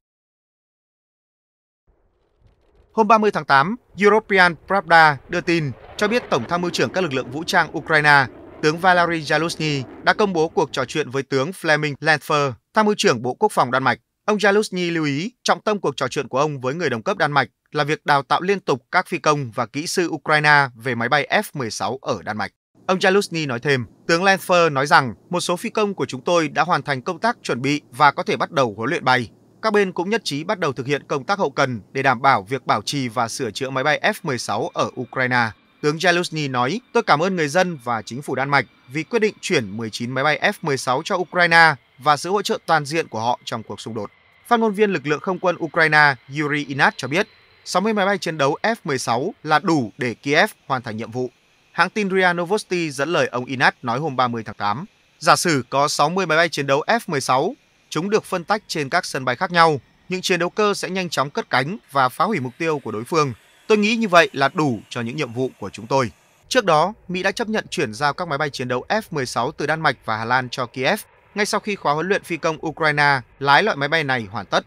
Hôm 30 tháng 8, European Pravda đưa tin cho biết Tổng tham mưu trưởng các lực lượng vũ trang Ukraine, tướng Valery Zaluzny đã công bố cuộc trò chuyện với tướng Fleming Lanfer, tham mưu trưởng Bộ Quốc phòng Đan Mạch. Ông Jalusny lưu ý trọng tâm cuộc trò chuyện của ông với người đồng cấp Đan Mạch là việc đào tạo liên tục các phi công và kỹ sư Ukraine về máy bay F-16 ở Đan Mạch. Ông Jalusny nói thêm, tướng Lenfer nói rằng một số phi công của chúng tôi đã hoàn thành công tác chuẩn bị và có thể bắt đầu huấn luyện bay. Các bên cũng nhất trí bắt đầu thực hiện công tác hậu cần để đảm bảo việc bảo trì và sửa chữa máy bay F-16 ở Ukraine. Tướng Jalusny nói, tôi cảm ơn người dân và chính phủ Đan Mạch vì quyết định chuyển 19 máy bay F-16 cho Ukraine và sự hỗ trợ toàn diện của họ trong cuộc xung đột. Phát ngôn viên lực lượng không quân Ukraine Yuri Inat cho biết 60 máy bay chiến đấu F-16 là đủ để Kiev hoàn thành nhiệm vụ. Hãng tin RIA Novosti dẫn lời ông Inat nói hôm 30 tháng 8. Giả sử có 60 máy bay chiến đấu F-16, chúng được phân tách trên các sân bay khác nhau, những chiến đấu cơ sẽ nhanh chóng cất cánh và phá hủy mục tiêu của đối phương. Tôi nghĩ như vậy là đủ cho những nhiệm vụ của chúng tôi. Trước đó, Mỹ đã chấp nhận chuyển giao các máy bay chiến đấu F-16 từ Đan Mạch và Hà Lan cho Kiev ngay sau khi khóa huấn luyện phi công Ukraine lái loại máy bay này hoàn tất.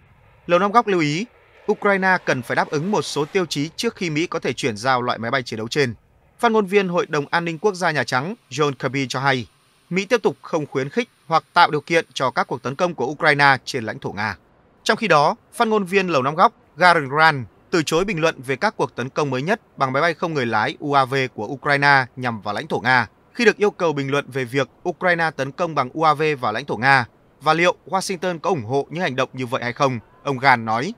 Lầu Năm Góc lưu ý, Ukraine cần phải đáp ứng một số tiêu chí trước khi Mỹ có thể chuyển giao loại máy bay chiến đấu trên. Phát ngôn viên Hội đồng An ninh Quốc gia Nhà Trắng John Kirby cho hay, Mỹ tiếp tục không khuyến khích hoặc tạo điều kiện cho các cuộc tấn công của Ukraine trên lãnh thổ Nga. Trong khi đó, phát ngôn viên Lầu Năm Góc Garen Grant từ chối bình luận về các cuộc tấn công mới nhất bằng máy bay không người lái UAV của Ukraine nhằm vào lãnh thổ Nga khi được yêu cầu bình luận về việc Ukraine tấn công bằng UAV vào lãnh thổ Nga và liệu Washington có ủng hộ những hành động như vậy hay không, ông Gan nói.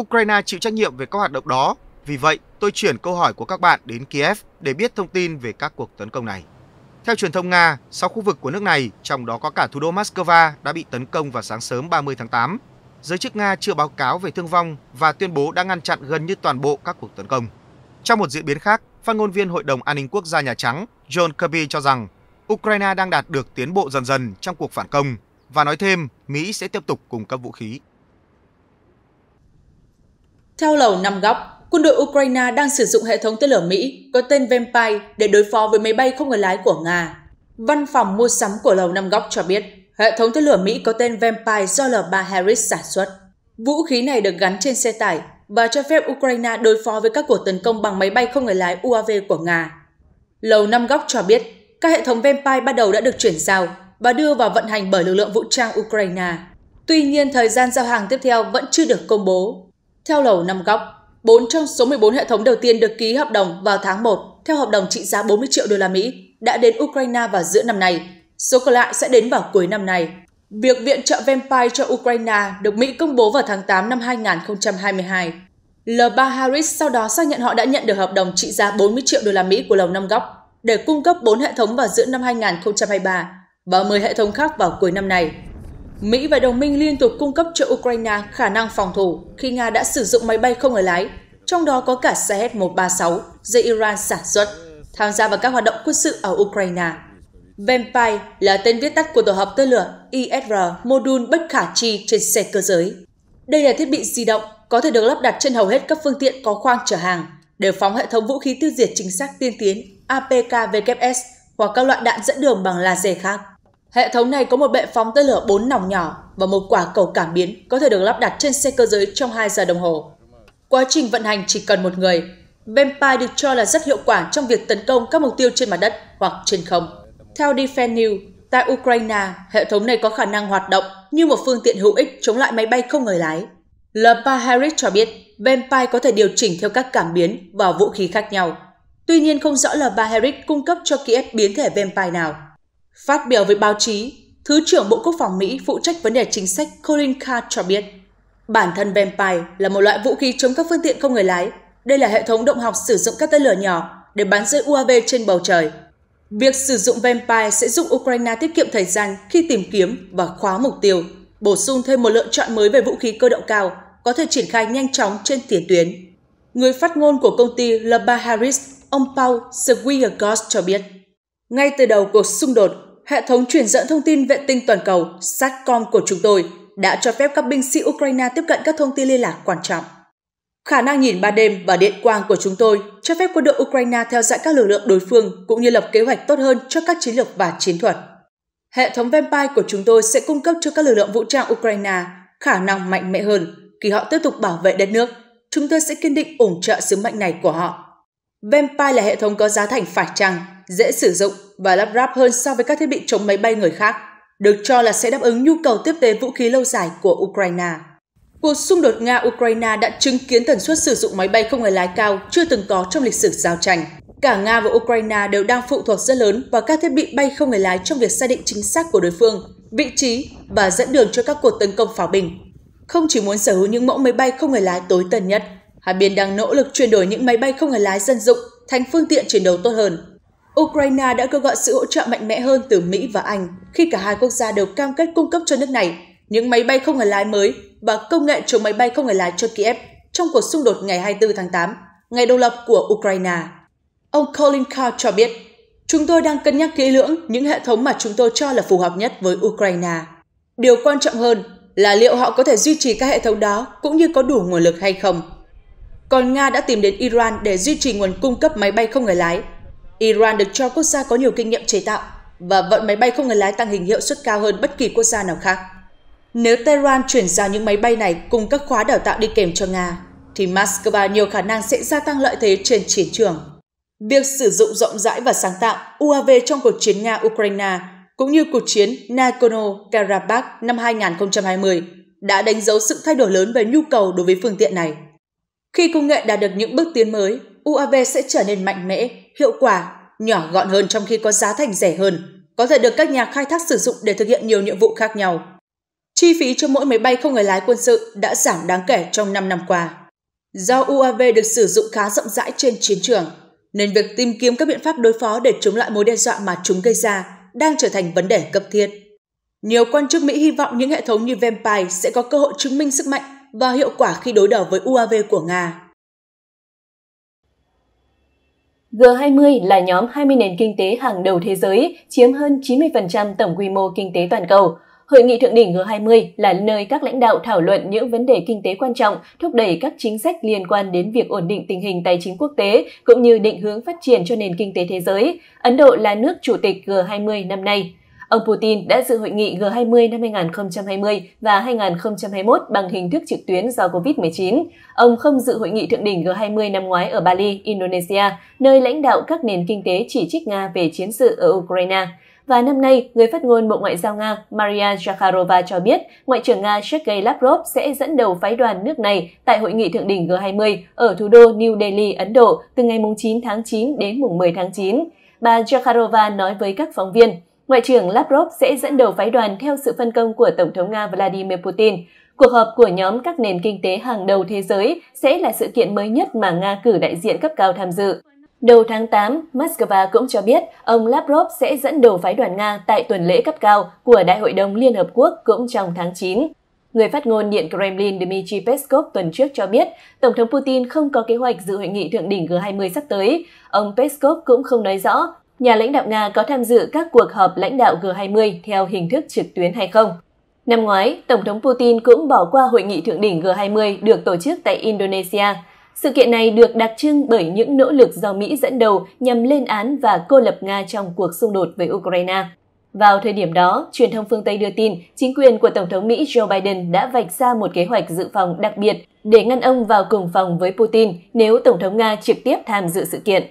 Ukraine chịu trách nhiệm về các hoạt động đó, vì vậy tôi chuyển câu hỏi của các bạn đến Kiev để biết thông tin về các cuộc tấn công này. Theo truyền thông Nga, sau khu vực của nước này, trong đó có cả thủ đô Moscow đã bị tấn công vào sáng sớm 30 tháng 8. Giới chức Nga chưa báo cáo về thương vong và tuyên bố đã ngăn chặn gần như toàn bộ các cuộc tấn công. Trong một diễn biến khác, Phát ngôn viên Hội đồng An ninh Quốc gia Nhà Trắng John Kirby cho rằng Ukraine đang đạt được tiến bộ dần dần trong cuộc phản công và nói thêm Mỹ sẽ tiếp tục cung cấp vũ khí. Theo Lầu Năm Góc, quân đội Ukraine đang sử dụng hệ thống tên lửa Mỹ có tên Vampire để đối phó với máy bay không người lái của Nga. Văn phòng mua sắm của Lầu Năm Góc cho biết, hệ thống tên lửa Mỹ có tên Vampire do L-3 Harris sản xuất. Vũ khí này được gắn trên xe tải và cho phép Ukraine đối phó với các cuộc tấn công bằng máy bay không người lái UAV của Nga. Lầu Năm Góc cho biết, các hệ thống Vampire bắt đầu đã được chuyển giao và đưa vào vận hành bởi lực lượng vũ trang Ukraine. Tuy nhiên, thời gian giao hàng tiếp theo vẫn chưa được công bố. Theo Lầu Năm Góc, 4 trong số 14 hệ thống đầu tiên được ký hợp đồng vào tháng 1 theo hợp đồng trị giá 40 triệu đô la Mỹ đã đến Ukraine vào giữa năm nay, số còn lại sẽ đến vào cuối năm nay. Việc viện trợ Vampire cho Ukraine được Mỹ công bố vào tháng 8 năm 2022. L3 Harris sau đó xác nhận họ đã nhận được hợp đồng trị giá 40 triệu đô la Mỹ của Lầu Năm Góc để cung cấp 4 hệ thống vào giữa năm 2023 và 10 hệ thống khác vào cuối năm này. Mỹ và đồng minh liên tục cung cấp cho Ukraine khả năng phòng thủ khi Nga đã sử dụng máy bay không người lái, trong đó có cả Shahed-136 do Iran sản xuất, tham gia vào các hoạt động quân sự ở Ukraine. Vampire là tên viết tắt của tổ hợp tên lửa ISR, module bất khả chi trên xe cơ giới. Đây là thiết bị di động có thể được lắp đặt trên hầu hết các phương tiện có khoang chở hàng, để phóng hệ thống vũ khí tiêu diệt chính xác tiên tiến APKWS hoặc các loại đạn dẫn đường bằng laser khác. Hệ thống này có một bệ phóng tên lửa 4 nòng nhỏ và một quả cầu cảm biến có thể được lắp đặt trên xe cơ giới trong 2 giờ đồng hồ. Quá trình vận hành chỉ cần một người. Vampire được cho là rất hiệu quả trong việc tấn công các mục tiêu trên mặt đất hoặc trên không. Theo Defense News, tại Ukraine, hệ thống này có khả năng hoạt động như một phương tiện hữu ích chống lại máy bay không người lái. Lepa Harris cho biết Vampire có thể điều chỉnh theo các cảm biến và vũ khí khác nhau. Tuy nhiên không rõ là bà Harris cung cấp cho Kiev biến thể Vampire nào. Phát biểu với báo chí, Thứ trưởng Bộ Quốc phòng Mỹ phụ trách vấn đề chính sách Colin Carr cho biết, bản thân Vampire là một loại vũ khí chống các phương tiện không người lái. Đây là hệ thống động học sử dụng các tên lửa nhỏ để bắn rơi UAV trên bầu trời. Việc sử dụng Vampire sẽ giúp Ukraine tiết kiệm thời gian khi tìm kiếm và khóa mục tiêu, bổ sung thêm một lựa chọn mới về vũ khí cơ động cao, có thể triển khai nhanh chóng trên tiền tuyến. Người phát ngôn của công ty Laba Harris, ông Paul Swigagos cho biết, ngay từ đầu cuộc xung đột, hệ thống truyền dẫn thông tin vệ tinh toàn cầu SATCOM của chúng tôi đã cho phép các binh sĩ Ukraine tiếp cận các thông tin liên lạc quan trọng. Khả năng nhìn ba đêm và điện quang của chúng tôi cho phép quân đội Ukraine theo dõi các lực lượng đối phương cũng như lập kế hoạch tốt hơn cho các chiến lược và chiến thuật. Hệ thống Vampire của chúng tôi sẽ cung cấp cho các lực lượng vũ trang Ukraine khả năng mạnh mẽ hơn khi họ tiếp tục bảo vệ đất nước. Chúng tôi sẽ kiên định ủng trợ sứ mệnh này của họ. Vampire là hệ thống có giá thành phải chăng, dễ sử dụng và lắp ráp hơn so với các thiết bị chống máy bay người khác, được cho là sẽ đáp ứng nhu cầu tiếp tế vũ khí lâu dài của Ukraine. Cuộc xung đột Nga-Ukraine đã chứng kiến tần suất sử dụng máy bay không người lái cao chưa từng có trong lịch sử giao tranh. Cả Nga và Ukraine đều đang phụ thuộc rất lớn vào các thiết bị bay không người lái trong việc xác định chính xác của đối phương, vị trí và dẫn đường cho các cuộc tấn công pháo binh. Không chỉ muốn sở hữu những mẫu máy bay không người lái tối tân nhất, hai bên đang nỗ lực chuyển đổi những máy bay không người lái dân dụng thành phương tiện chiến đấu tốt hơn. Ukraine đã kêu gọi sự hỗ trợ mạnh mẽ hơn từ Mỹ và Anh khi cả hai quốc gia đều cam kết cung cấp cho nước này những máy bay không người lái mới và công nghệ chống máy bay không người lái cho Kiev trong cuộc xung đột ngày 24 tháng 8, ngày độc lập của Ukraine. Ông Colin Carr cho biết, chúng tôi đang cân nhắc kỹ lưỡng những hệ thống mà chúng tôi cho là phù hợp nhất với Ukraine. Điều quan trọng hơn là liệu họ có thể duy trì các hệ thống đó cũng như có đủ nguồn lực hay không. Còn Nga đã tìm đến Iran để duy trì nguồn cung cấp máy bay không người lái. Iran được cho quốc gia có nhiều kinh nghiệm chế tạo và vận máy bay không người lái tăng hình hiệu suất cao hơn bất kỳ quốc gia nào khác. Nếu Tehran chuyển giao những máy bay này cùng các khóa đào tạo đi kèm cho Nga, thì Moscow nhiều khả năng sẽ gia tăng lợi thế trên chiến trường. Việc sử dụng rộng rãi và sáng tạo UAV trong cuộc chiến Nga-Ukraine cũng như cuộc chiến Nagorno-Karabakh năm 2020 đã đánh dấu sự thay đổi lớn về nhu cầu đối với phương tiện này. Khi công nghệ đạt được những bước tiến mới, UAV sẽ trở nên mạnh mẽ, hiệu quả, nhỏ gọn hơn trong khi có giá thành rẻ hơn, có thể được các nhà khai thác sử dụng để thực hiện nhiều nhiệm vụ khác nhau. Chi phí cho mỗi máy bay không người lái quân sự đã giảm đáng kể trong 5 năm qua. Do UAV được sử dụng khá rộng rãi trên chiến trường, nên việc tìm kiếm các biện pháp đối phó để chống lại mối đe dọa mà chúng gây ra đang trở thành vấn đề cấp thiết. Nhiều quan chức Mỹ hy vọng những hệ thống như Vampire sẽ có cơ hội chứng minh sức mạnh và hiệu quả khi đối đầu với UAV của Nga. G20 là nhóm 20 nền kinh tế hàng đầu thế giới, chiếm hơn 90% tổng quy mô kinh tế toàn cầu, Hội nghị thượng đỉnh G20 là nơi các lãnh đạo thảo luận những vấn đề kinh tế quan trọng, thúc đẩy các chính sách liên quan đến việc ổn định tình hình tài chính quốc tế cũng như định hướng phát triển cho nền kinh tế thế giới. Ấn Độ là nước chủ tịch G20 năm nay. Ông Putin đã dự hội nghị G20 năm 2020 và 2021 bằng hình thức trực tuyến do COVID-19. Ông không dự hội nghị thượng đỉnh G20 năm ngoái ở Bali, Indonesia, nơi lãnh đạo các nền kinh tế chỉ trích Nga về chiến sự ở Ukraine. Và năm nay, người phát ngôn Bộ Ngoại giao Nga Maria Zakharova cho biết Ngoại trưởng Nga Sergei Lavrov sẽ dẫn đầu phái đoàn nước này tại hội nghị thượng đỉnh G20 ở thủ đô New Delhi, Ấn Độ từ ngày 9 tháng 9 đến 10 tháng 9. Bà Zakharova nói với các phóng viên, Ngoại trưởng Lavrov sẽ dẫn đầu phái đoàn theo sự phân công của Tổng thống Nga Vladimir Putin. Cuộc họp của nhóm các nền kinh tế hàng đầu thế giới sẽ là sự kiện mới nhất mà Nga cử đại diện cấp cao tham dự. Đầu tháng 8, Moscow cũng cho biết ông Lavrov sẽ dẫn đầu phái đoàn Nga tại tuần lễ cấp cao của Đại hội đồng Liên Hợp Quốc cũng trong tháng 9. Người phát ngôn Điện Kremlin Dmitry Peskov tuần trước cho biết Tổng thống Putin không có kế hoạch dự hội nghị thượng đỉnh G20 sắp tới. Ông Peskov cũng không nói rõ nhà lãnh đạo Nga có tham dự các cuộc họp lãnh đạo G20 theo hình thức trực tuyến hay không. Năm ngoái, Tổng thống Putin cũng bỏ qua hội nghị thượng đỉnh G20 được tổ chức tại Indonesia – sự kiện này được đặc trưng bởi những nỗ lực do Mỹ dẫn đầu nhằm lên án và cô lập Nga trong cuộc xung đột với Ukraine. Vào thời điểm đó, truyền thông phương Tây đưa tin chính quyền của Tổng thống Mỹ Joe Biden đã vạch ra một kế hoạch dự phòng đặc biệt để ngăn ông vào cùng phòng với Putin nếu Tổng thống Nga trực tiếp tham dự sự kiện.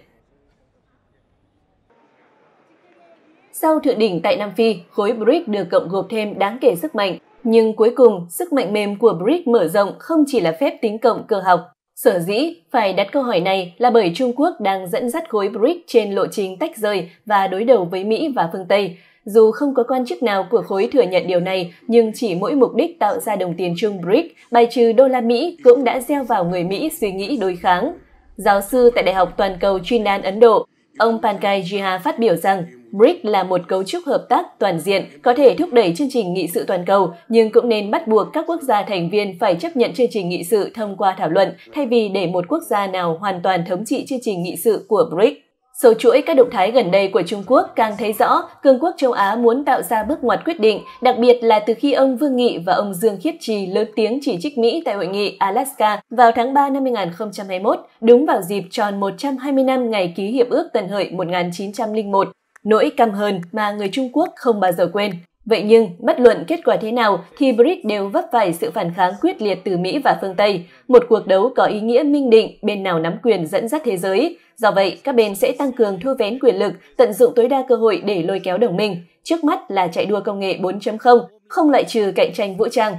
Sau thượng đỉnh tại Nam Phi, khối BRICS được cộng gộp thêm đáng kể sức mạnh. Nhưng cuối cùng, sức mạnh mềm của BRICS mở rộng không chỉ là phép tính cộng cơ học Sở dĩ phải đặt câu hỏi này là bởi Trung Quốc đang dẫn dắt khối BRICS trên lộ trình tách rời và đối đầu với Mỹ và phương Tây. Dù không có quan chức nào của khối thừa nhận điều này, nhưng chỉ mỗi mục đích tạo ra đồng tiền chung BRICS, bài trừ đô la Mỹ cũng đã gieo vào người Mỹ suy nghĩ đối kháng. Giáo sư tại Đại học Toàn cầu Trinidad Ấn Độ, ông Pankaj Jha phát biểu rằng BRIC là một cấu trúc hợp tác toàn diện có thể thúc đẩy chương trình nghị sự toàn cầu, nhưng cũng nên bắt buộc các quốc gia thành viên phải chấp nhận chương trình nghị sự thông qua thảo luận, thay vì để một quốc gia nào hoàn toàn thống trị chương trình nghị sự của BRIC. Số chuỗi các động thái gần đây của Trung Quốc càng thấy rõ cường quốc châu Á muốn tạo ra bước ngoặt quyết định, đặc biệt là từ khi ông Vương Nghị và ông Dương Khiết Trì lớn tiếng chỉ trích Mỹ tại hội nghị Alaska vào tháng 3 năm 2021, đúng vào dịp tròn 120 năm ngày ký Hiệp ước Tân Hợi 1901 Nỗi căm hờn mà người Trung Quốc không bao giờ quên. Vậy nhưng, bất luận kết quả thế nào thì BRICS đều vấp phải sự phản kháng quyết liệt từ Mỹ và phương Tây, một cuộc đấu có ý nghĩa minh định bên nào nắm quyền dẫn dắt thế giới. Do vậy, các bên sẽ tăng cường thu vén quyền lực, tận dụng tối đa cơ hội để lôi kéo đồng minh. Trước mắt là chạy đua công nghệ 4.0, không loại trừ cạnh tranh vũ trang,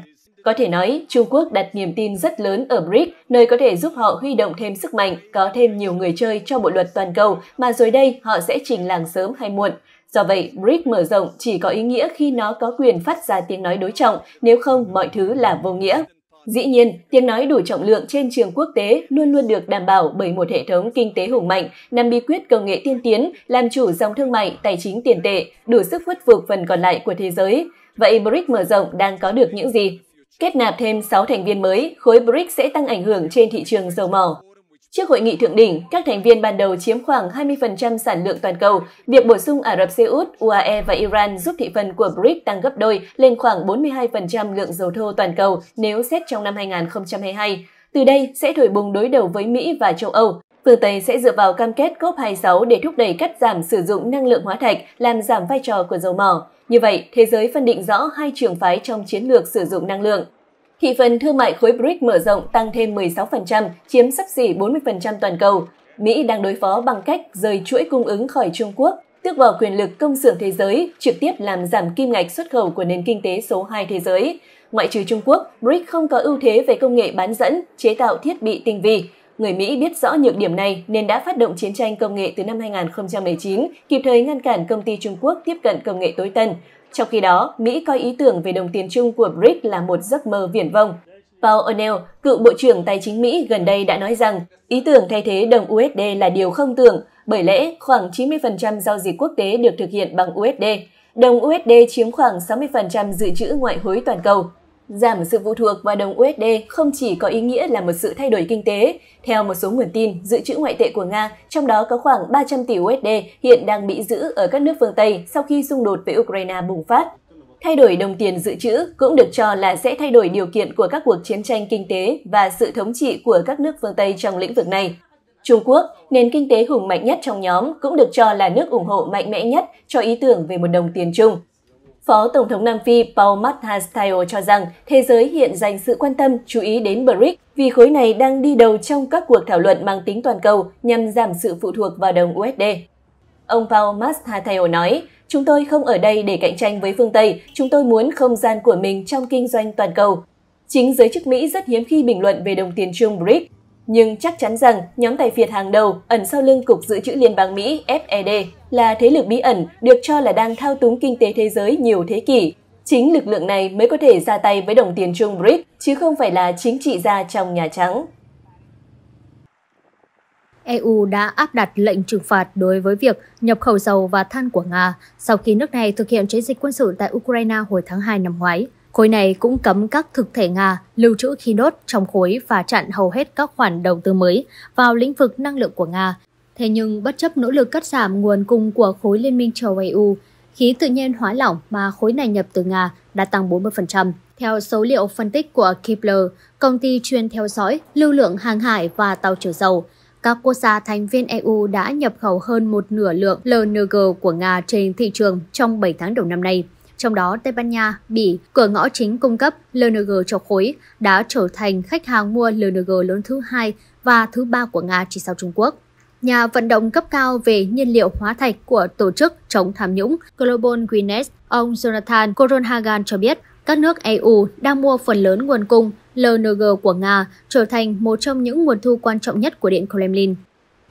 có thể nói, Trung Quốc đặt niềm tin rất lớn ở BRICS, nơi có thể giúp họ huy động thêm sức mạnh, có thêm nhiều người chơi cho bộ luật toàn cầu mà rồi đây họ sẽ trình làng sớm hay muộn. Do vậy, BRICS mở rộng chỉ có ý nghĩa khi nó có quyền phát ra tiếng nói đối trọng, nếu không mọi thứ là vô nghĩa. Dĩ nhiên, tiếng nói đủ trọng lượng trên trường quốc tế luôn luôn được đảm bảo bởi một hệ thống kinh tế hùng mạnh, nằm bí quyết công nghệ tiên tiến, làm chủ dòng thương mại, tài chính tiền tệ, đủ sức khuất phục phần còn lại của thế giới. Vậy BRICS mở rộng đang có được những gì? Kết nạp thêm 6 thành viên mới, khối BRICS sẽ tăng ảnh hưởng trên thị trường dầu mỏ. Trước hội nghị thượng đỉnh, các thành viên ban đầu chiếm khoảng 20% sản lượng toàn cầu. Việc bổ sung Ả Rập Xê Út, UAE và Iran giúp thị phần của BRICS tăng gấp đôi lên khoảng 42% lượng dầu thô toàn cầu nếu xét trong năm 2022. Từ đây sẽ thổi bùng đối đầu với Mỹ và châu Âu. Phương Tây sẽ dựa vào cam kết COP26 để thúc đẩy cắt giảm sử dụng năng lượng hóa thạch, làm giảm vai trò của dầu mỏ. Như vậy, thế giới phân định rõ hai trường phái trong chiến lược sử dụng năng lượng. Thị phần thương mại khối BRICS mở rộng tăng thêm 16%, chiếm sắp xỉ 40% toàn cầu. Mỹ đang đối phó bằng cách rời chuỗi cung ứng khỏi Trung Quốc, tước bỏ quyền lực công xưởng thế giới, trực tiếp làm giảm kim ngạch xuất khẩu của nền kinh tế số 2 thế giới. Ngoại trừ Trung Quốc, BRICS không có ưu thế về công nghệ bán dẫn, chế tạo thiết bị tinh vi, Người Mỹ biết rõ nhược điểm này nên đã phát động chiến tranh công nghệ từ năm 2019, kịp thời ngăn cản công ty Trung Quốc tiếp cận công nghệ tối tân. Trong khi đó, Mỹ coi ý tưởng về đồng tiền chung của BRICS là một giấc mơ viển vông. Paul O'Neill, cựu Bộ trưởng Tài chính Mỹ gần đây đã nói rằng ý tưởng thay thế đồng USD là điều không tưởng, bởi lẽ khoảng 90% giao dịch quốc tế được thực hiện bằng USD. Đồng USD chiếm khoảng 60% dự trữ ngoại hối toàn cầu. Giảm sự phụ thuộc vào đồng USD không chỉ có ý nghĩa là một sự thay đổi kinh tế. Theo một số nguồn tin, dự trữ ngoại tệ của Nga, trong đó có khoảng 300 tỷ USD hiện đang bị giữ ở các nước phương Tây sau khi xung đột với Ukraine bùng phát. Thay đổi đồng tiền dự trữ cũng được cho là sẽ thay đổi điều kiện của các cuộc chiến tranh kinh tế và sự thống trị của các nước phương Tây trong lĩnh vực này. Trung Quốc, nền kinh tế hùng mạnh nhất trong nhóm, cũng được cho là nước ủng hộ mạnh mẽ nhất cho ý tưởng về một đồng tiền chung. Phó Tổng thống Nam Phi Paul Mathastayo cho rằng thế giới hiện dành sự quan tâm, chú ý đến BRICS vì khối này đang đi đầu trong các cuộc thảo luận mang tính toàn cầu nhằm giảm sự phụ thuộc vào đồng USD. Ông Paul Mathastayo nói, Chúng tôi không ở đây để cạnh tranh với phương Tây, chúng tôi muốn không gian của mình trong kinh doanh toàn cầu. Chính giới chức Mỹ rất hiếm khi bình luận về đồng tiền chung BRICS nhưng chắc chắn rằng nhóm tài phiệt hàng đầu ẩn sau lưng Cục Dự trữ Liên bang Mỹ FED là thế lực bí ẩn được cho là đang thao túng kinh tế thế giới nhiều thế kỷ. Chính lực lượng này mới có thể ra tay với đồng tiền chung BRICS, chứ không phải là chính trị gia trong Nhà Trắng. EU đã áp đặt lệnh trừng phạt đối với việc nhập khẩu dầu và than của Nga sau khi nước này thực hiện chiến dịch quân sự tại Ukraine hồi tháng 2 năm ngoái. Khối này cũng cấm các thực thể Nga lưu trữ khí đốt trong khối và chặn hầu hết các khoản đầu tư mới vào lĩnh vực năng lượng của Nga. Thế nhưng bất chấp nỗ lực cắt giảm nguồn cung của khối Liên minh châu EU, khí tự nhiên hóa lỏng mà khối này nhập từ Nga đã tăng 40%. Theo số liệu phân tích của Kepler, công ty chuyên theo dõi lưu lượng hàng hải và tàu chở dầu, các quốc gia thành viên EU đã nhập khẩu hơn một nửa lượng LNG của Nga trên thị trường trong 7 tháng đầu năm nay trong đó Tây Ban Nha, Bỉ, cửa ngõ chính cung cấp LNG cho khối, đã trở thành khách hàng mua LNG lớn thứ hai và thứ ba của Nga chỉ sau Trung Quốc. Nhà vận động cấp cao về nhiên liệu hóa thạch của Tổ chức Chống Tham nhũng Global Greenest, ông Jonathan Coronhagan cho biết, các nước EU đang mua phần lớn nguồn cung LNG của Nga trở thành một trong những nguồn thu quan trọng nhất của Điện Kremlin.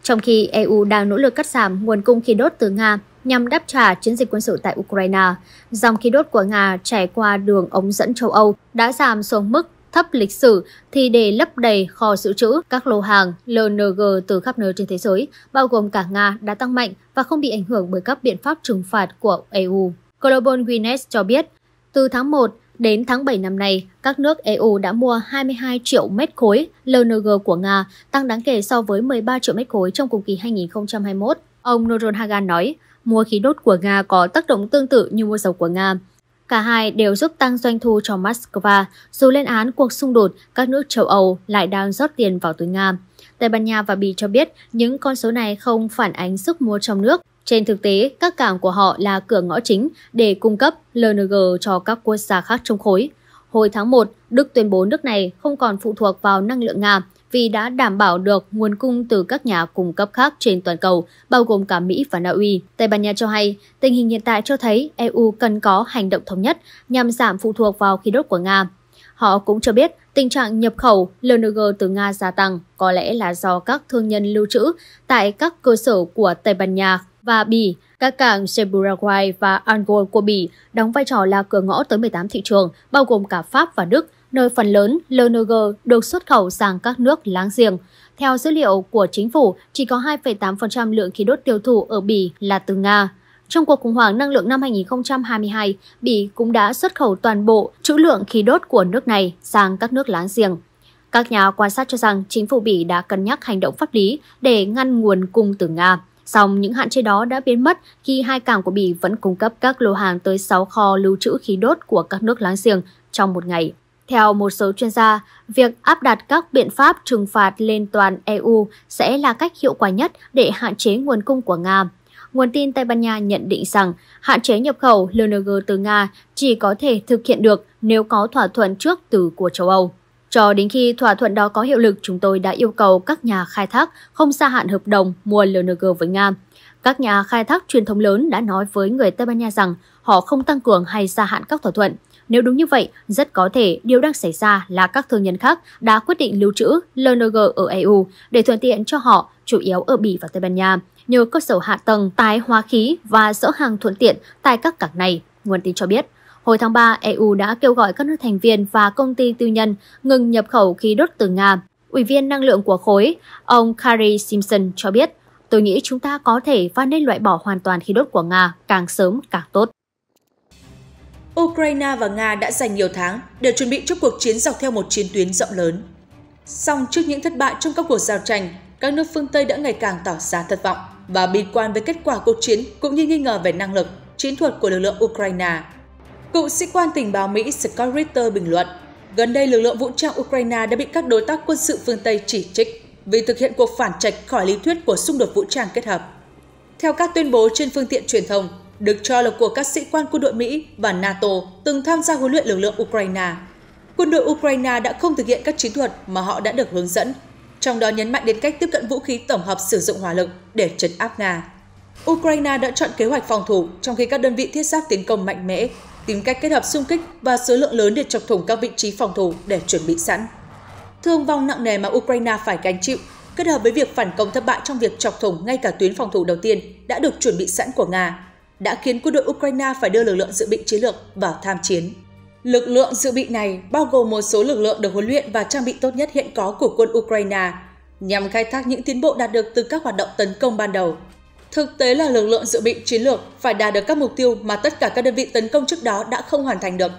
Trong khi EU đang nỗ lực cắt giảm nguồn cung khí đốt từ Nga, nhằm đáp trả chiến dịch quân sự tại Ukraine. Dòng khí đốt của Nga chảy qua đường ống dẫn châu Âu đã giảm xuống mức thấp lịch sử thì để lấp đầy kho dự trữ các lô hàng LNG từ khắp nơi trên thế giới, bao gồm cả Nga đã tăng mạnh và không bị ảnh hưởng bởi các biện pháp trừng phạt của EU. Global Guinness cho biết, từ tháng 1 đến tháng 7 năm nay, các nước EU đã mua 22 triệu mét khối LNG của Nga, tăng đáng kể so với 13 triệu mét khối trong cùng kỳ 2021. Ông Noron Hagan nói, mua khí đốt của Nga có tác động tương tự như mua dầu của Nga. Cả hai đều giúp tăng doanh thu cho Moscow, dù lên án cuộc xung đột, các nước châu Âu lại đang rót tiền vào túi Nga. Tây Ban Nha và Bỉ cho biết những con số này không phản ánh sức mua trong nước. Trên thực tế, các cảng của họ là cửa ngõ chính để cung cấp LNG cho các quốc gia khác trong khối. Hồi tháng 1, Đức tuyên bố nước này không còn phụ thuộc vào năng lượng Nga vì đã đảm bảo được nguồn cung từ các nhà cung cấp khác trên toàn cầu, bao gồm cả Mỹ và Na Uy. Tây Ban Nha cho hay, tình hình hiện tại cho thấy EU cần có hành động thống nhất nhằm giảm phụ thuộc vào khí đốt của Nga. Họ cũng cho biết tình trạng nhập khẩu LNG từ Nga gia tăng có lẽ là do các thương nhân lưu trữ tại các cơ sở của Tây Ban Nha và Bỉ, các cảng Seburaguay và Angol của Bỉ đóng vai trò là cửa ngõ tới 18 thị trường, bao gồm cả Pháp và Đức – nơi phần lớn LNG được xuất khẩu sang các nước láng giềng. Theo dữ liệu của chính phủ, chỉ có 2,8% lượng khí đốt tiêu thụ ở Bỉ là từ Nga. Trong cuộc khủng hoảng năng lượng năm 2022, Bỉ cũng đã xuất khẩu toàn bộ trữ lượng khí đốt của nước này sang các nước láng giềng. Các nhà quan sát cho rằng chính phủ Bỉ đã cân nhắc hành động pháp lý để ngăn nguồn cung từ Nga. Song những hạn chế đó đã biến mất khi hai cảng của Bỉ vẫn cung cấp các lô hàng tới 6 kho lưu trữ khí đốt của các nước láng giềng trong một ngày. Theo một số chuyên gia, việc áp đặt các biện pháp trừng phạt lên toàn EU sẽ là cách hiệu quả nhất để hạn chế nguồn cung của Nga. Nguồn tin Tây Ban Nha nhận định rằng hạn chế nhập khẩu LNG từ Nga chỉ có thể thực hiện được nếu có thỏa thuận trước từ của châu Âu. Cho đến khi thỏa thuận đó có hiệu lực, chúng tôi đã yêu cầu các nhà khai thác không gia hạn hợp đồng mua LNG với Nga. Các nhà khai thác truyền thống lớn đã nói với người Tây Ban Nha rằng họ không tăng cường hay gia hạn các thỏa thuận. Nếu đúng như vậy, rất có thể điều đang xảy ra là các thương nhân khác đã quyết định lưu trữ LNG ở EU để thuận tiện cho họ, chủ yếu ở Bỉ và Tây Ban Nha, nhờ cơ sở hạ tầng tái hóa khí và dỡ hàng thuận tiện tại các cảng này, nguồn tin cho biết. Hồi tháng 3, EU đã kêu gọi các nước thành viên và công ty tư nhân ngừng nhập khẩu khí đốt từ Nga. Ủy viên năng lượng của khối, ông Carrie Simpson cho biết, Tôi nghĩ chúng ta có thể và nên loại bỏ hoàn toàn khí đốt của Nga càng sớm càng tốt. Ukraine và Nga đã dành nhiều tháng để chuẩn bị cho cuộc chiến dọc theo một chiến tuyến rộng lớn. Song trước những thất bại trong các cuộc giao tranh, các nước phương Tây đã ngày càng tỏ ra thất vọng và bi quan với kết quả cuộc chiến cũng như nghi ngờ về năng lực, chiến thuật của lực lượng Ukraine. Cựu sĩ quan tình báo Mỹ Scott Ritter bình luận, gần đây lực lượng vũ trang Ukraine đã bị các đối tác quân sự phương Tây chỉ trích vì thực hiện cuộc phản trạch khỏi lý thuyết của xung đột vũ trang kết hợp. Theo các tuyên bố trên phương tiện truyền thông, được cho là của các sĩ quan quân đội Mỹ và NATO từng tham gia huấn luyện lực lượng Ukraine. Quân đội Ukraine đã không thực hiện các chiến thuật mà họ đã được hướng dẫn, trong đó nhấn mạnh đến cách tiếp cận vũ khí tổng hợp sử dụng hỏa lực để trấn áp Nga. Ukraine đã chọn kế hoạch phòng thủ trong khi các đơn vị thiết giáp tiến công mạnh mẽ, tìm cách kết hợp xung kích và số lượng lớn để chọc thủng các vị trí phòng thủ để chuẩn bị sẵn. Thương vong nặng nề mà Ukraine phải gánh chịu kết hợp với việc phản công thất bại trong việc chọc thủng ngay cả tuyến phòng thủ đầu tiên đã được chuẩn bị sẵn của Nga đã khiến quân đội Ukraine phải đưa lực lượng dự bị chiến lược vào tham chiến. Lực lượng dự bị này bao gồm một số lực lượng được huấn luyện và trang bị tốt nhất hiện có của quân Ukraine, nhằm khai thác những tiến bộ đạt được từ các hoạt động tấn công ban đầu. Thực tế là lực lượng dự bị chiến lược phải đạt được các mục tiêu mà tất cả các đơn vị tấn công trước đó đã không hoàn thành được,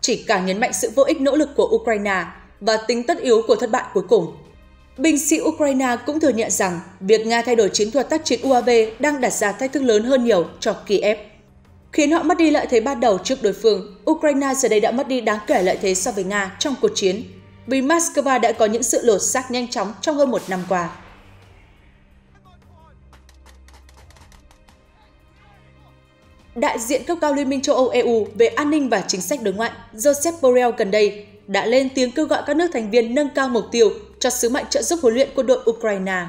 chỉ càng nhấn mạnh sự vô ích nỗ lực của Ukraine và tính tất yếu của thất bại cuối cùng. Binh sĩ Ukraine cũng thừa nhận rằng việc Nga thay đổi chiến thuật tác chiến UAV đang đặt ra thách thức lớn hơn nhiều cho Kiev. Khiến họ mất đi lợi thế ban đầu trước đối phương, Ukraine giờ đây đã mất đi đáng kể lợi thế so với Nga trong cuộc chiến, vì Moscow đã có những sự lột xác nhanh chóng trong hơn một năm qua. Đại diện cấp cao Liên minh châu Âu EU về an ninh và chính sách đối ngoại Joseph Borrell gần đây đã lên tiếng kêu gọi các nước thành viên nâng cao mục tiêu cho sứ mệnh trợ giúp huấn luyện quân đội Ukraine.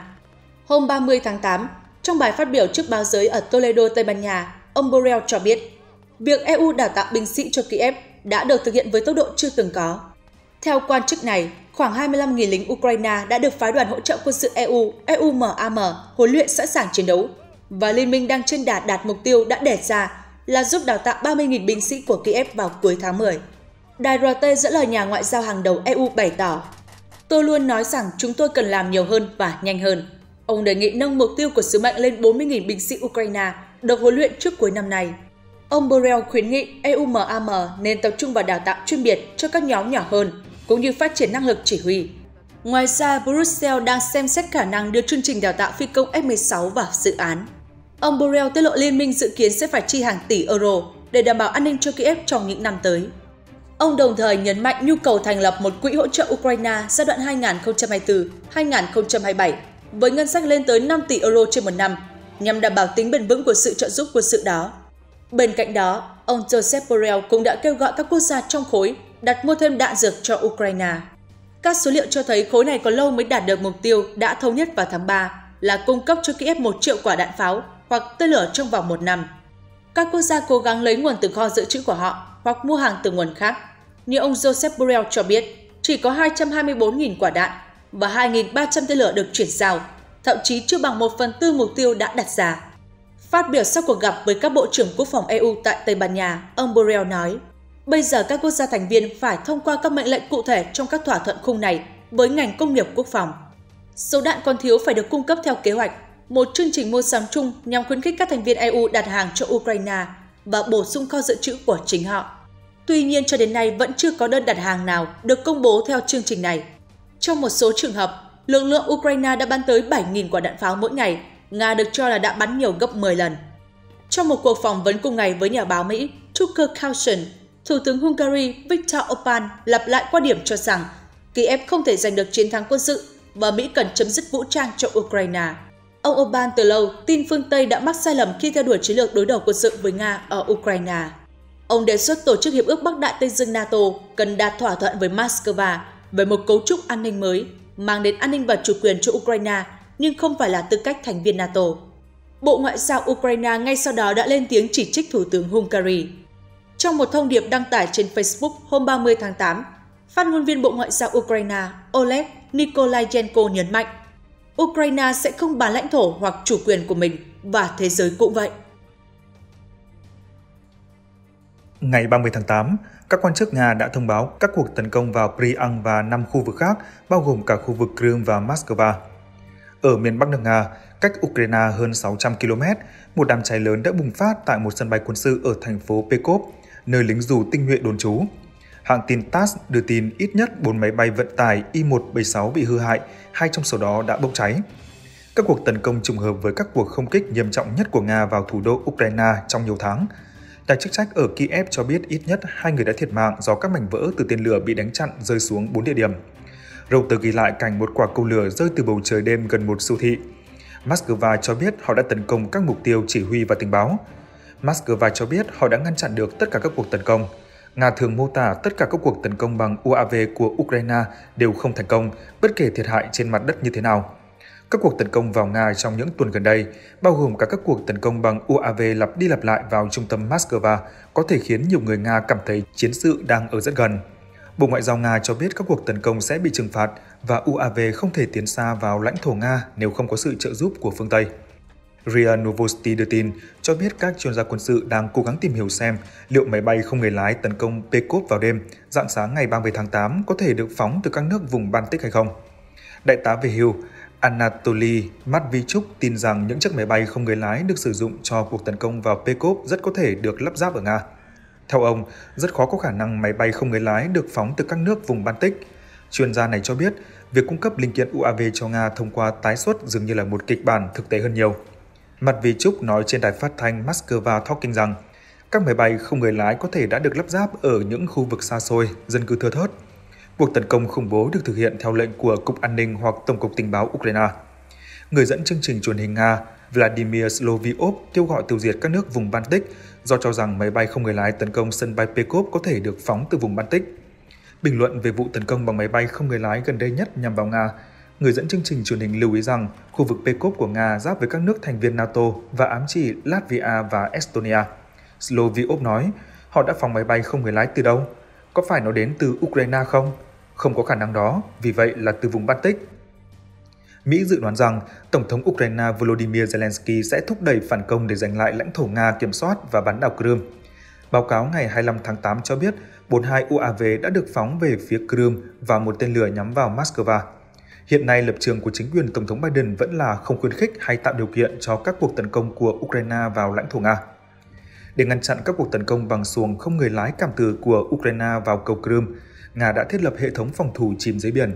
Hôm 30 tháng 8, trong bài phát biểu trước báo giới ở Toledo, Tây Ban Nha, ông Borrell cho biết việc EU đào tạo binh sĩ cho Kiev đã được thực hiện với tốc độ chưa từng có. Theo quan chức này, khoảng 25.000 lính Ukraine đã được phái đoàn hỗ trợ quân sự EU, EUMAM huấn luyện sẵn sàng chiến đấu và liên minh đang trên đà đạt mục tiêu đã đề ra là giúp đào tạo 30.000 binh sĩ của Kiev vào cuối tháng 10. Đài RT dẫn lời nhà ngoại giao hàng đầu EU bày tỏ, Tôi luôn nói rằng chúng tôi cần làm nhiều hơn và nhanh hơn. Ông đề nghị nâng mục tiêu của sứ mệnh lên 40.000 binh sĩ Ukraine được huấn luyện trước cuối năm nay. Ông Borrell khuyến nghị EUMAM nên tập trung vào đào tạo chuyên biệt cho các nhóm nhỏ hơn, cũng như phát triển năng lực chỉ huy. Ngoài ra, Brussels đang xem xét khả năng đưa chương trình đào tạo phi công F-16 vào dự án. Ông Borrell tiết lộ liên minh dự kiến sẽ phải chi hàng tỷ euro để đảm bảo an ninh cho Kiev trong những năm tới. Ông đồng thời nhấn mạnh nhu cầu thành lập một quỹ hỗ trợ Ukraine giai đoạn 2024-2027 với ngân sách lên tới 5 tỷ euro trên một năm nhằm đảm bảo tính bền vững của sự trợ giúp quân sự đó. Bên cạnh đó, ông Joseph Borrell cũng đã kêu gọi các quốc gia trong khối đặt mua thêm đạn dược cho Ukraine. Các số liệu cho thấy khối này có lâu mới đạt được mục tiêu đã thống nhất vào tháng 3 là cung cấp cho Kiev 1 triệu quả đạn pháo hoặc tên lửa trong vòng một năm. Các quốc gia cố gắng lấy nguồn từ kho dự trữ của họ hoặc mua hàng từ nguồn khác. Như ông Joseph Borrell cho biết, chỉ có 224.000 quả đạn và 2.300 tên lửa được chuyển giao, thậm chí chưa bằng 1 phần tư mục tiêu đã đặt ra. Phát biểu sau cuộc gặp với các bộ trưởng quốc phòng EU tại Tây Ban Nha, ông Borrell nói, bây giờ các quốc gia thành viên phải thông qua các mệnh lệnh cụ thể trong các thỏa thuận khung này với ngành công nghiệp quốc phòng. Số đạn còn thiếu phải được cung cấp theo kế hoạch, một chương trình mua sắm chung nhằm khuyến khích các thành viên EU đặt hàng cho Ukraine và bổ sung kho dự trữ của chính họ. Tuy nhiên cho đến nay vẫn chưa có đơn đặt hàng nào được công bố theo chương trình này. Trong một số trường hợp, lực lượng Ukraine đã bắn tới 7.000 quả đạn pháo mỗi ngày, Nga được cho là đã bắn nhiều gấp 10 lần. Trong một cuộc phỏng vấn cùng ngày với nhà báo Mỹ Tucker Carlson, Thủ tướng Hungary Viktor Orbán lặp lại quan điểm cho rằng Kiev không thể giành được chiến thắng quân sự và Mỹ cần chấm dứt vũ trang cho Ukraine. Ông Orbán từ lâu tin phương Tây đã mắc sai lầm khi theo đuổi chiến lược đối đầu quân sự với Nga ở Ukraine. Ông đề xuất tổ chức Hiệp ước Bắc Đại Tây Dương NATO cần đạt thỏa thuận với Moscow về một cấu trúc an ninh mới, mang đến an ninh và chủ quyền cho Ukraine nhưng không phải là tư cách thành viên NATO. Bộ Ngoại giao Ukraine ngay sau đó đã lên tiếng chỉ trích Thủ tướng Hungary. Trong một thông điệp đăng tải trên Facebook hôm 30 tháng 8, phát ngôn viên Bộ Ngoại giao Ukraine Oleg Nikolayenko nhấn mạnh Ukraine sẽ không bán lãnh thổ hoặc chủ quyền của mình và thế giới cũng vậy. Ngày 30 tháng 8, các quan chức Nga đã thông báo các cuộc tấn công vào Priang và 5 khu vực khác, bao gồm cả khu vực Crimea và Moscow. Ở miền Bắc nước Nga, cách Ukraine hơn 600 km, một đám cháy lớn đã bùng phát tại một sân bay quân sự ở thành phố Pekov, nơi lính dù tinh nhuệ đồn trú. Hãng tin TASS đưa tin ít nhất 4 máy bay vận tải I-176 bị hư hại, hai trong số đó đã bốc cháy. Các cuộc tấn công trùng hợp với các cuộc không kích nghiêm trọng nhất của Nga vào thủ đô Ukraine trong nhiều tháng. Nhà chức trách ở Kiev cho biết ít nhất hai người đã thiệt mạng do các mảnh vỡ từ tên lửa bị đánh chặn rơi xuống 4 địa điểm. Reuters ghi lại cảnh một quả cầu lửa rơi từ bầu trời đêm gần một siêu thị. Moscow cho biết họ đã tấn công các mục tiêu chỉ huy và tình báo. Moscow cho biết họ đã ngăn chặn được tất cả các cuộc tấn công. Nga thường mô tả tất cả các cuộc tấn công bằng UAV của Ukraine đều không thành công, bất kể thiệt hại trên mặt đất như thế nào. Các cuộc tấn công vào Nga trong những tuần gần đây, bao gồm cả các cuộc tấn công bằng UAV lặp đi lặp lại vào trung tâm Moscow, có thể khiến nhiều người Nga cảm thấy chiến sự đang ở rất gần. Bộ Ngoại giao Nga cho biết các cuộc tấn công sẽ bị trừng phạt và UAV không thể tiến xa vào lãnh thổ Nga nếu không có sự trợ giúp của phương Tây. RIA Novosti đưa tin cho biết các chuyên gia quân sự đang cố gắng tìm hiểu xem liệu máy bay không người lái tấn công Pekov vào đêm, dạng sáng ngày 30 tháng 8 có thể được phóng từ các nước vùng Baltic hay không. Đại tá về hưu Anatoly Matvichuk tin rằng những chiếc máy bay không người lái được sử dụng cho cuộc tấn công vào Pekov rất có thể được lắp ráp ở Nga. Theo ông, rất khó có khả năng máy bay không người lái được phóng từ các nước vùng Baltic. Chuyên gia này cho biết, việc cung cấp linh kiện UAV cho Nga thông qua tái xuất dường như là một kịch bản thực tế hơn nhiều. Mặt vì Trúc nói trên đài phát thanh Moscow Talking rằng các máy bay không người lái có thể đã được lắp ráp ở những khu vực xa xôi, dân cư thưa thớt. Cuộc tấn công khủng bố được thực hiện theo lệnh của Cục An ninh hoặc Tổng cục Tình báo Ukraine. Người dẫn chương trình truyền hình Nga Vladimir Slovyov kêu gọi tiêu diệt các nước vùng Baltic do cho rằng máy bay không người lái tấn công sân bay Pekov có thể được phóng từ vùng Baltic. Bình luận về vụ tấn công bằng máy bay không người lái gần đây nhất nhằm vào Nga, người dẫn chương trình truyền hình lưu ý rằng khu vực Pekop của Nga giáp với các nước thành viên NATO và ám chỉ Latvia và Estonia. Sloviov nói, họ đã phóng máy bay không người lái từ đâu? Có phải nó đến từ Ukraine không? Không có khả năng đó, vì vậy là từ vùng Baltic. Mỹ dự đoán rằng Tổng thống Ukraine Volodymyr Zelensky sẽ thúc đẩy phản công để giành lại lãnh thổ Nga kiểm soát và bán đảo Crimea. Báo cáo ngày 25 tháng 8 cho biết 42 UAV đã được phóng về phía Crimea và một tên lửa nhắm vào Moscow. Hiện nay, lập trường của chính quyền Tổng thống Biden vẫn là không khuyến khích hay tạo điều kiện cho các cuộc tấn công của Ukraine vào lãnh thổ Nga. Để ngăn chặn các cuộc tấn công bằng xuồng không người lái cảm từ của Ukraine vào cầu Crimea, Nga đã thiết lập hệ thống phòng thủ chìm dưới biển.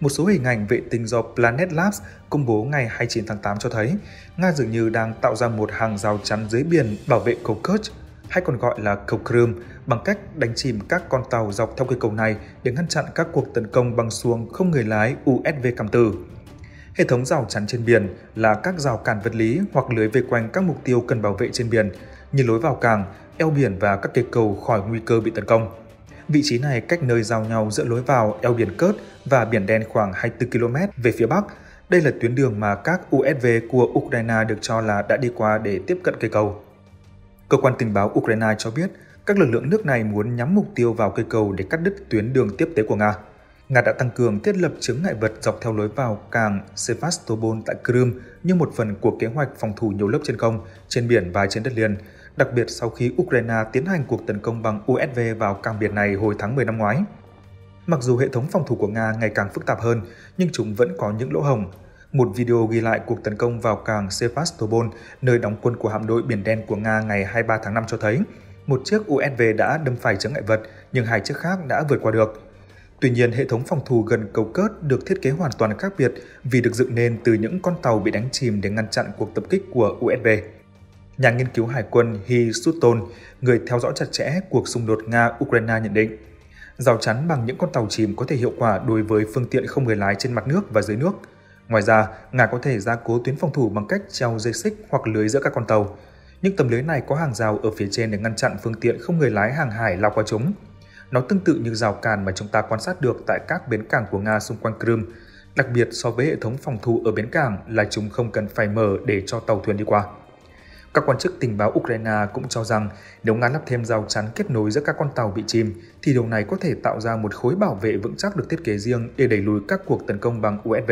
Một số hình ảnh vệ tinh do Planet Labs công bố ngày 29 tháng 8 cho thấy, Nga dường như đang tạo ra một hàng rào chắn dưới biển bảo vệ cầu Kerch hay còn gọi là cầu Crimea, bằng cách đánh chìm các con tàu dọc theo cây cầu này để ngăn chặn các cuộc tấn công bằng xuồng không người lái USV Cam Tử. Hệ thống rào chắn trên biển là các rào cản vật lý hoặc lưới vây quanh các mục tiêu cần bảo vệ trên biển, như lối vào cảng, eo biển và các cây cầu khỏi nguy cơ bị tấn công. Vị trí này cách nơi giao nhau giữa lối vào eo biển Cớt và biển đen khoảng 24 km về phía bắc. Đây là tuyến đường mà các USV của Ukraine được cho là đã đi qua để tiếp cận cây cầu. Cơ quan tình báo Ukraine cho biết các lực lượng nước này muốn nhắm mục tiêu vào cây cầu để cắt đứt tuyến đường tiếp tế của Nga. Nga đã tăng cường thiết lập chướng ngại vật dọc theo lối vào cảng Sevastopol tại Crimea như một phần của kế hoạch phòng thủ nhiều lớp trên không, trên biển và trên đất liền, đặc biệt sau khi Ukraine tiến hành cuộc tấn công bằng USV vào cảng biển này hồi tháng 10 năm ngoái. Mặc dù hệ thống phòng thủ của Nga ngày càng phức tạp hơn, nhưng chúng vẫn có những lỗ hổng một video ghi lại cuộc tấn công vào cảng Sevastopol, nơi đóng quân của hạm đội Biển Đen của Nga ngày 23 tháng 5 cho thấy, một chiếc USV đã đâm phải chướng ngại vật, nhưng hai chiếc khác đã vượt qua được. Tuy nhiên, hệ thống phòng thủ gần cầu cớt được thiết kế hoàn toàn khác biệt vì được dựng nên từ những con tàu bị đánh chìm để ngăn chặn cuộc tập kích của USV. Nhà nghiên cứu hải quân Hi Sutton, người theo dõi chặt chẽ cuộc xung đột Nga-Ukraine nhận định, rào chắn bằng những con tàu chìm có thể hiệu quả đối với phương tiện không người lái trên mặt nước và dưới nước – Ngoài ra, Nga có thể gia cố tuyến phòng thủ bằng cách treo dây xích hoặc lưới giữa các con tàu. Những tấm lưới này có hàng rào ở phía trên để ngăn chặn phương tiện không người lái hàng hải lao qua chúng. Nó tương tự như rào càn mà chúng ta quan sát được tại các bến cảng của Nga xung quanh Crimea. Đặc biệt so với hệ thống phòng thủ ở bến cảng là chúng không cần phải mở để cho tàu thuyền đi qua. Các quan chức tình báo Ukraine cũng cho rằng nếu Nga lắp thêm rào chắn kết nối giữa các con tàu bị chìm, thì điều này có thể tạo ra một khối bảo vệ vững chắc được thiết kế riêng để đẩy lùi các cuộc tấn công bằng USV.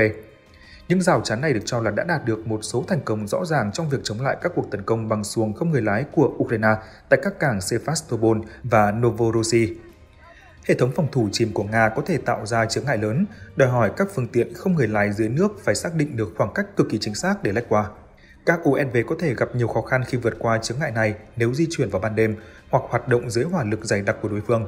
Những rào chắn này được cho là đã đạt được một số thành công rõ ràng trong việc chống lại các cuộc tấn công bằng xuồng không người lái của Ukraine tại các cảng Sevastopol và Novorossiysk. Hệ thống phòng thủ chìm của Nga có thể tạo ra chướng ngại lớn, đòi hỏi các phương tiện không người lái dưới nước phải xác định được khoảng cách cực kỳ chính xác để lách qua. Các UNV có thể gặp nhiều khó khăn khi vượt qua chướng ngại này nếu di chuyển vào ban đêm hoặc hoạt động dưới hỏa lực dày đặc của đối phương.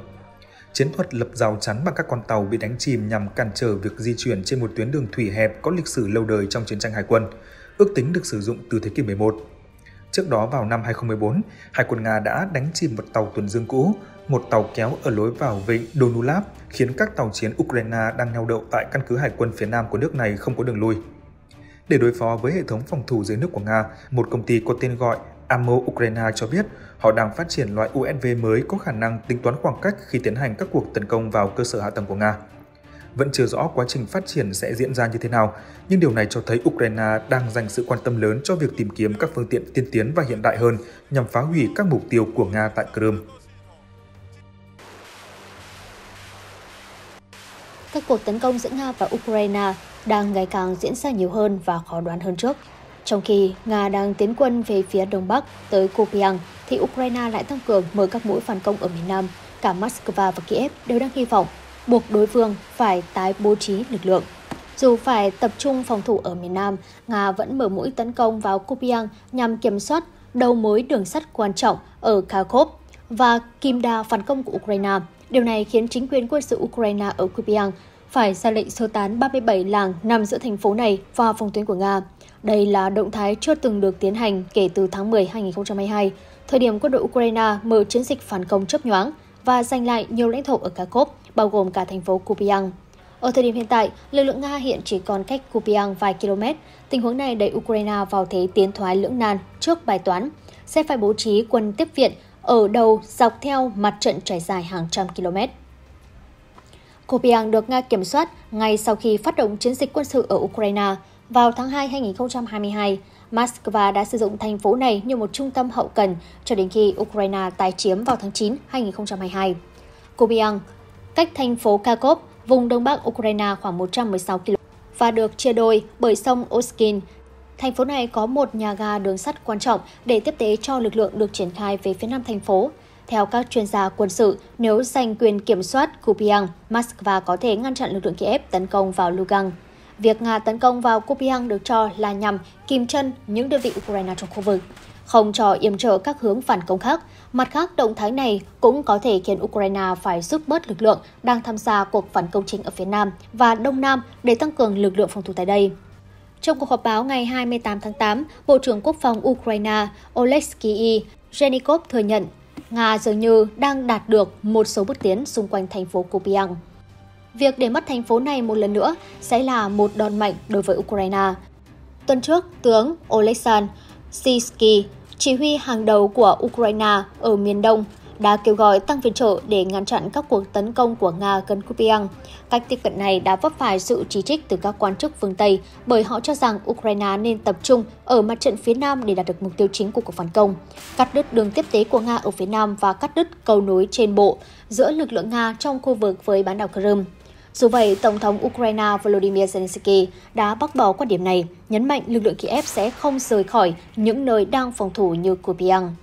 Chiến thuật lập rào chắn bằng các con tàu bị đánh chìm nhằm cản trở việc di chuyển trên một tuyến đường thủy hẹp có lịch sử lâu đời trong chiến tranh hải quân, ước tính được sử dụng từ thế kỷ 11. Trước đó vào năm 2014, Hải quân Nga đã đánh chìm một tàu tuần dương cũ, một tàu kéo ở lối vào vịnh Donulap, khiến các tàu chiến Ukraine đang neo đậu tại căn cứ hải quân phía nam của nước này không có đường lui. Để đối phó với hệ thống phòng thủ dưới nước của Nga, một công ty có tên gọi Amo Ukraine cho biết họ đang phát triển loại UNV mới có khả năng tính toán khoảng cách khi tiến hành các cuộc tấn công vào cơ sở hạ tầng của Nga. Vẫn chưa rõ quá trình phát triển sẽ diễn ra như thế nào, nhưng điều này cho thấy Ukraine đang dành sự quan tâm lớn cho việc tìm kiếm các phương tiện tiên tiến và hiện đại hơn nhằm phá hủy các mục tiêu của Nga tại Crimea. Các cuộc tấn công giữa Nga và Ukraine đang ngày càng diễn ra nhiều hơn và khó đoán hơn trước. Trong khi Nga đang tiến quân về phía đông bắc tới Kupiang, thì Ukraine lại tăng cường mở các mũi phản công ở miền Nam. Cả Moscow và Kiev đều đang hy vọng buộc đối phương phải tái bố trí lực lượng. Dù phải tập trung phòng thủ ở miền Nam, Nga vẫn mở mũi tấn công vào Kupiang nhằm kiểm soát đầu mối đường sắt quan trọng ở Kharkov và kim đa phản công của Ukraine. Điều này khiến chính quyền quân sự Ukraine ở Kupiang phải ra lệnh sơ tán 37 làng nằm giữa thành phố này và phòng tuyến của Nga. Đây là động thái chưa từng được tiến hành kể từ tháng 10 2022, thời điểm quân đội Ukraine mở chiến dịch phản công chớp nhoáng và giành lại nhiều lãnh thổ ở Kharkov, bao gồm cả thành phố Kupiang. Ở thời điểm hiện tại, lực lượng Nga hiện chỉ còn cách Kupiang vài km. Tình huống này đẩy Ukraine vào thế tiến thoái lưỡng nan trước bài toán sẽ phải bố trí quân tiếp viện ở đầu dọc theo mặt trận trải dài hàng trăm km. Kupiang được Nga kiểm soát ngay sau khi phát động chiến dịch quân sự ở Ukraine – vào tháng 2 2022, Moscow đã sử dụng thành phố này như một trung tâm hậu cần cho đến khi Ukraine tái chiếm vào tháng 9 2022. Kupiang, cách thành phố Kharkov, vùng đông bắc Ukraine khoảng 116 km và được chia đôi bởi sông Oskin. Thành phố này có một nhà ga đường sắt quan trọng để tiếp tế cho lực lượng được triển khai về phía nam thành phố. Theo các chuyên gia quân sự, nếu giành quyền kiểm soát Kupiang, Moscow có thể ngăn chặn lực lượng Kiev tấn công vào Lugansk. Việc Nga tấn công vào Kupiang được cho là nhằm kìm chân những đơn vị Ukraine trong khu vực, không cho yểm trợ các hướng phản công khác. Mặt khác, động thái này cũng có thể khiến Ukraine phải rút bớt lực lượng đang tham gia cuộc phản công chính ở phía Nam và Đông Nam để tăng cường lực lượng phòng thủ tại đây. Trong cuộc họp báo ngày 28 tháng 8, Bộ trưởng Quốc phòng Ukraine Oleksiy Zhenikov thừa nhận Nga dường như đang đạt được một số bước tiến xung quanh thành phố Kupiang. Việc để mất thành phố này một lần nữa sẽ là một đòn mạnh đối với Ukraine. Tuần trước, tướng Oleksandr Sisky, chỉ huy hàng đầu của Ukraine ở miền đông, đã kêu gọi tăng viện trợ để ngăn chặn các cuộc tấn công của Nga gần Kupiang. Cách tiếp cận này đã vấp phải sự chỉ trích từ các quan chức phương Tây bởi họ cho rằng Ukraine nên tập trung ở mặt trận phía Nam để đạt được mục tiêu chính của cuộc phản công, cắt đứt đường tiếp tế của Nga ở phía Nam và cắt đứt cầu nối trên bộ giữa lực lượng Nga trong khu vực với bán đảo Crimea. Dù vậy, Tổng thống Ukraine Volodymyr Zelensky đã bác bỏ quan điểm này, nhấn mạnh lực lượng Kiev sẽ không rời khỏi những nơi đang phòng thủ như Kupiang.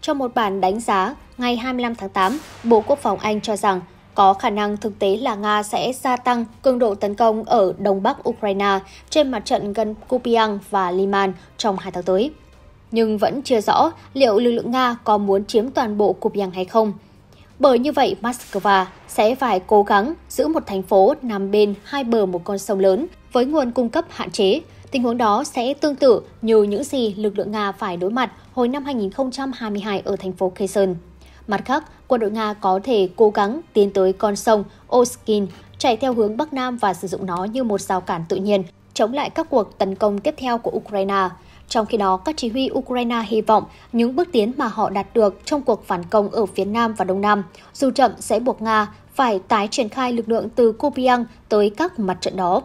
Trong một bản đánh giá, ngày 25 tháng 8, Bộ Quốc phòng Anh cho rằng có khả năng thực tế là Nga sẽ gia tăng cường độ tấn công ở đông bắc Ukraine trên mặt trận gần Kupiang và Liman trong hai tháng tới. Nhưng vẫn chưa rõ liệu lực lượng Nga có muốn chiếm toàn bộ Kupiang hay không. Bởi như vậy, Moscow sẽ phải cố gắng giữ một thành phố nằm bên hai bờ một con sông lớn với nguồn cung cấp hạn chế. Tình huống đó sẽ tương tự như những gì lực lượng Nga phải đối mặt hồi năm 2022 ở thành phố Kherson. Mặt khác, quân đội Nga có thể cố gắng tiến tới con sông Oskin, chạy theo hướng Bắc Nam và sử dụng nó như một rào cản tự nhiên, chống lại các cuộc tấn công tiếp theo của Ukraine. Trong khi đó, các chỉ huy Ukraine hy vọng những bước tiến mà họ đạt được trong cuộc phản công ở phía Nam và Đông Nam, dù chậm sẽ buộc Nga phải tái triển khai lực lượng từ Kupiang tới các mặt trận đó.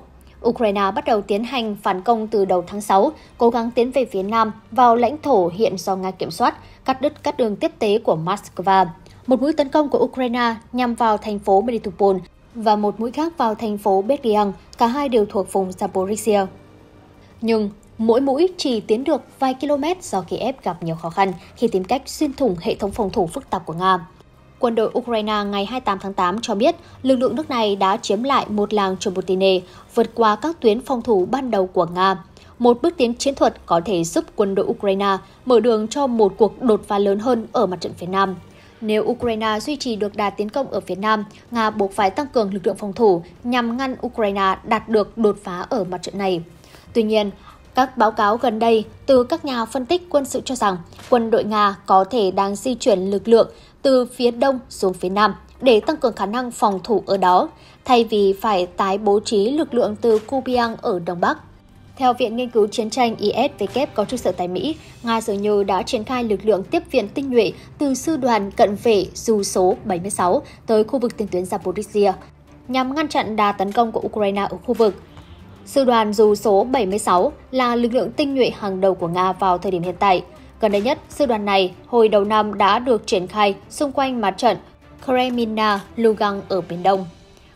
Ukraine bắt đầu tiến hành phản công từ đầu tháng 6, cố gắng tiến về phía Nam vào lãnh thổ hiện do Nga kiểm soát, cắt đứt các đường tiếp tế của Moscow. Một mũi tấn công của Ukraine nhằm vào thành phố Melitopol và một mũi khác vào thành phố Betliang, cả hai đều thuộc vùng Zaporizhia. Nhưng mỗi mũi chỉ tiến được vài km do Kiev gặp nhiều khó khăn khi tìm cách xuyên thủng hệ thống phòng thủ phức tạp của Nga. Quân đội Ukraine ngày 28 tháng 8 cho biết lực lượng nước này đã chiếm lại một làng Chobotine, vượt qua các tuyến phòng thủ ban đầu của Nga. Một bước tiến chiến thuật có thể giúp quân đội Ukraine mở đường cho một cuộc đột phá lớn hơn ở mặt trận phía Nam. Nếu Ukraine duy trì được đà tiến công ở phía Nam, Nga buộc phải tăng cường lực lượng phòng thủ nhằm ngăn Ukraine đạt được đột phá ở mặt trận này. Tuy nhiên, các báo cáo gần đây từ các nhà phân tích quân sự cho rằng quân đội Nga có thể đang di chuyển lực lượng từ phía đông xuống phía nam để tăng cường khả năng phòng thủ ở đó, thay vì phải tái bố trí lực lượng từ Kupiang ở Đông Bắc. Theo Viện Nghiên cứu Chiến tranh ISW có trụ sở tại Mỹ, Nga dường như đã triển khai lực lượng tiếp viện tinh nhuệ từ sư đoàn cận vệ dù số 76 tới khu vực tiền tuyến Zaporizhia, nhằm ngăn chặn đà tấn công của Ukraine ở khu vực. Sư đoàn dù số 76 là lực lượng tinh nhuệ hàng đầu của Nga vào thời điểm hiện tại. Gần đây nhất, sư đoàn này hồi đầu năm đã được triển khai xung quanh mặt trận Kremina Lugan ở Biển Đông.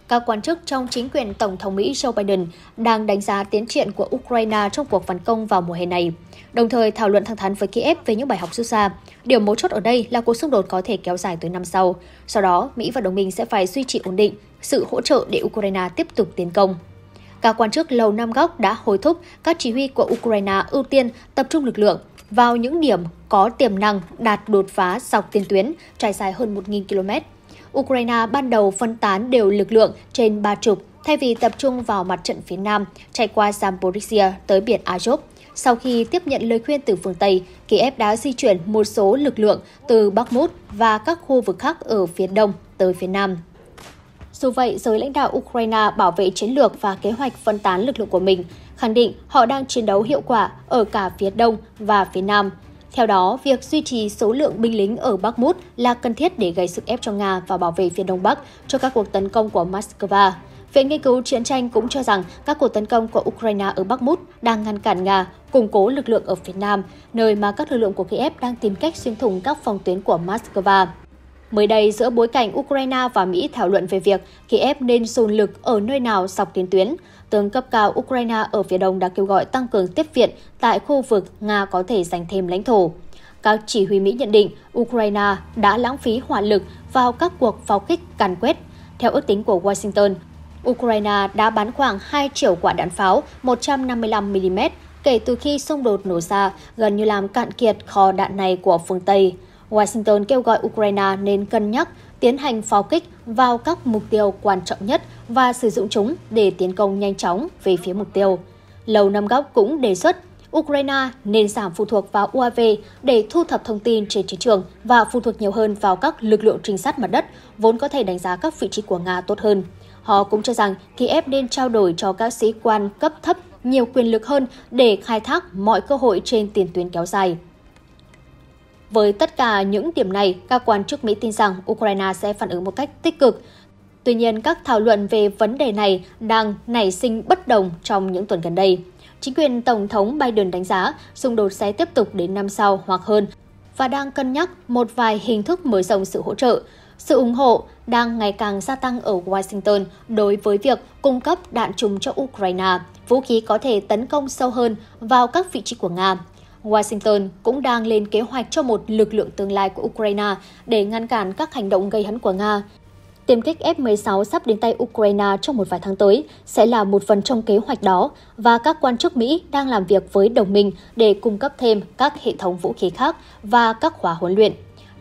Các quan chức trong chính quyền Tổng thống Mỹ Joe Biden đang đánh giá tiến triển của Ukraine trong cuộc phản công vào mùa hè này, đồng thời thảo luận thẳng thắn với Kiev về những bài học rút ra. Điểm mấu chốt ở đây là cuộc xung đột có thể kéo dài tới năm sau. Sau đó, Mỹ và đồng minh sẽ phải duy trì ổn định, sự hỗ trợ để Ukraine tiếp tục tiến công các quan chức Lầu Nam Góc đã hối thúc các chỉ huy của Ukraine ưu tiên tập trung lực lượng vào những điểm có tiềm năng đạt đột phá dọc tiền tuyến trải dài hơn 1.000 km. Ukraine ban đầu phân tán đều lực lượng trên ba trục thay vì tập trung vào mặt trận phía Nam, chạy qua Zaporizhia tới biển Azov. Sau khi tiếp nhận lời khuyên từ phương Tây, Kiev đã di chuyển một số lực lượng từ Bakhmut và các khu vực khác ở phía Đông tới phía Nam. Dù vậy, giới lãnh đạo Ukraine bảo vệ chiến lược và kế hoạch phân tán lực lượng của mình, khẳng định họ đang chiến đấu hiệu quả ở cả phía Đông và phía Nam. Theo đó, việc duy trì số lượng binh lính ở Bakhmut là cần thiết để gây sức ép cho Nga và bảo vệ phía Đông Bắc cho các cuộc tấn công của Moscow. Viện nghiên cứu chiến tranh cũng cho rằng các cuộc tấn công của Ukraine ở Bakhmut đang ngăn cản Nga củng cố lực lượng ở phía Nam, nơi mà các lực lượng của Kiev đang tìm cách xuyên thủng các phòng tuyến của Moscow. Mới đây, giữa bối cảnh Ukraine và Mỹ thảo luận về việc Kiev nên dồn lực ở nơi nào dọc tiền tuyến, tướng cấp cao Ukraine ở phía đông đã kêu gọi tăng cường tiếp viện tại khu vực Nga có thể giành thêm lãnh thổ. Các chỉ huy Mỹ nhận định Ukraine đã lãng phí hỏa lực vào các cuộc pháo kích càn quét. Theo ước tính của Washington, Ukraine đã bắn khoảng 2 triệu quả đạn pháo 155mm kể từ khi xung đột nổ ra, gần như làm cạn kiệt kho đạn này của phương Tây. Washington kêu gọi Ukraine nên cân nhắc tiến hành pháo kích vào các mục tiêu quan trọng nhất và sử dụng chúng để tiến công nhanh chóng về phía mục tiêu. Lầu Năm Góc cũng đề xuất Ukraine nên giảm phụ thuộc vào UAV để thu thập thông tin trên chiến trường và phụ thuộc nhiều hơn vào các lực lượng trinh sát mặt đất, vốn có thể đánh giá các vị trí của Nga tốt hơn. Họ cũng cho rằng Kiev nên trao đổi cho các sĩ quan cấp thấp nhiều quyền lực hơn để khai thác mọi cơ hội trên tiền tuyến kéo dài. Với tất cả những điểm này, các quan chức Mỹ tin rằng Ukraine sẽ phản ứng một cách tích cực. Tuy nhiên, các thảo luận về vấn đề này đang nảy sinh bất đồng trong những tuần gần đây. Chính quyền Tổng thống Biden đánh giá xung đột sẽ tiếp tục đến năm sau hoặc hơn và đang cân nhắc một vài hình thức mở rộng sự hỗ trợ. Sự ủng hộ đang ngày càng gia tăng ở Washington đối với việc cung cấp đạn trùng cho Ukraine, vũ khí có thể tấn công sâu hơn vào các vị trí của Nga Washington cũng đang lên kế hoạch cho một lực lượng tương lai của Ukraine để ngăn cản các hành động gây hấn của Nga. Tiêm kích F-16 sắp đến tay Ukraine trong một vài tháng tới sẽ là một phần trong kế hoạch đó và các quan chức Mỹ đang làm việc với đồng minh để cung cấp thêm các hệ thống vũ khí khác và các khóa huấn luyện.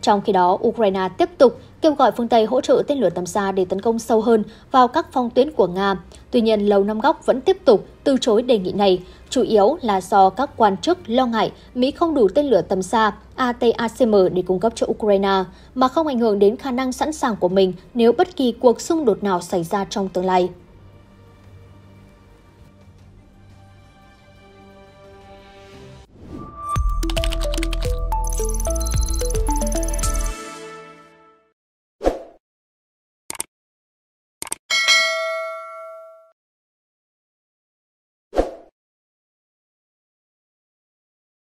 Trong khi đó, Ukraine tiếp tục kêu gọi phương Tây hỗ trợ tên lửa tầm xa để tấn công sâu hơn vào các phong tuyến của Nga. Tuy nhiên, Lầu Năm Góc vẫn tiếp tục từ chối đề nghị này, chủ yếu là do các quan chức lo ngại Mỹ không đủ tên lửa tầm xa ATACM để cung cấp cho Ukraine, mà không ảnh hưởng đến khả năng sẵn sàng của mình nếu bất kỳ cuộc xung đột nào xảy ra trong tương lai.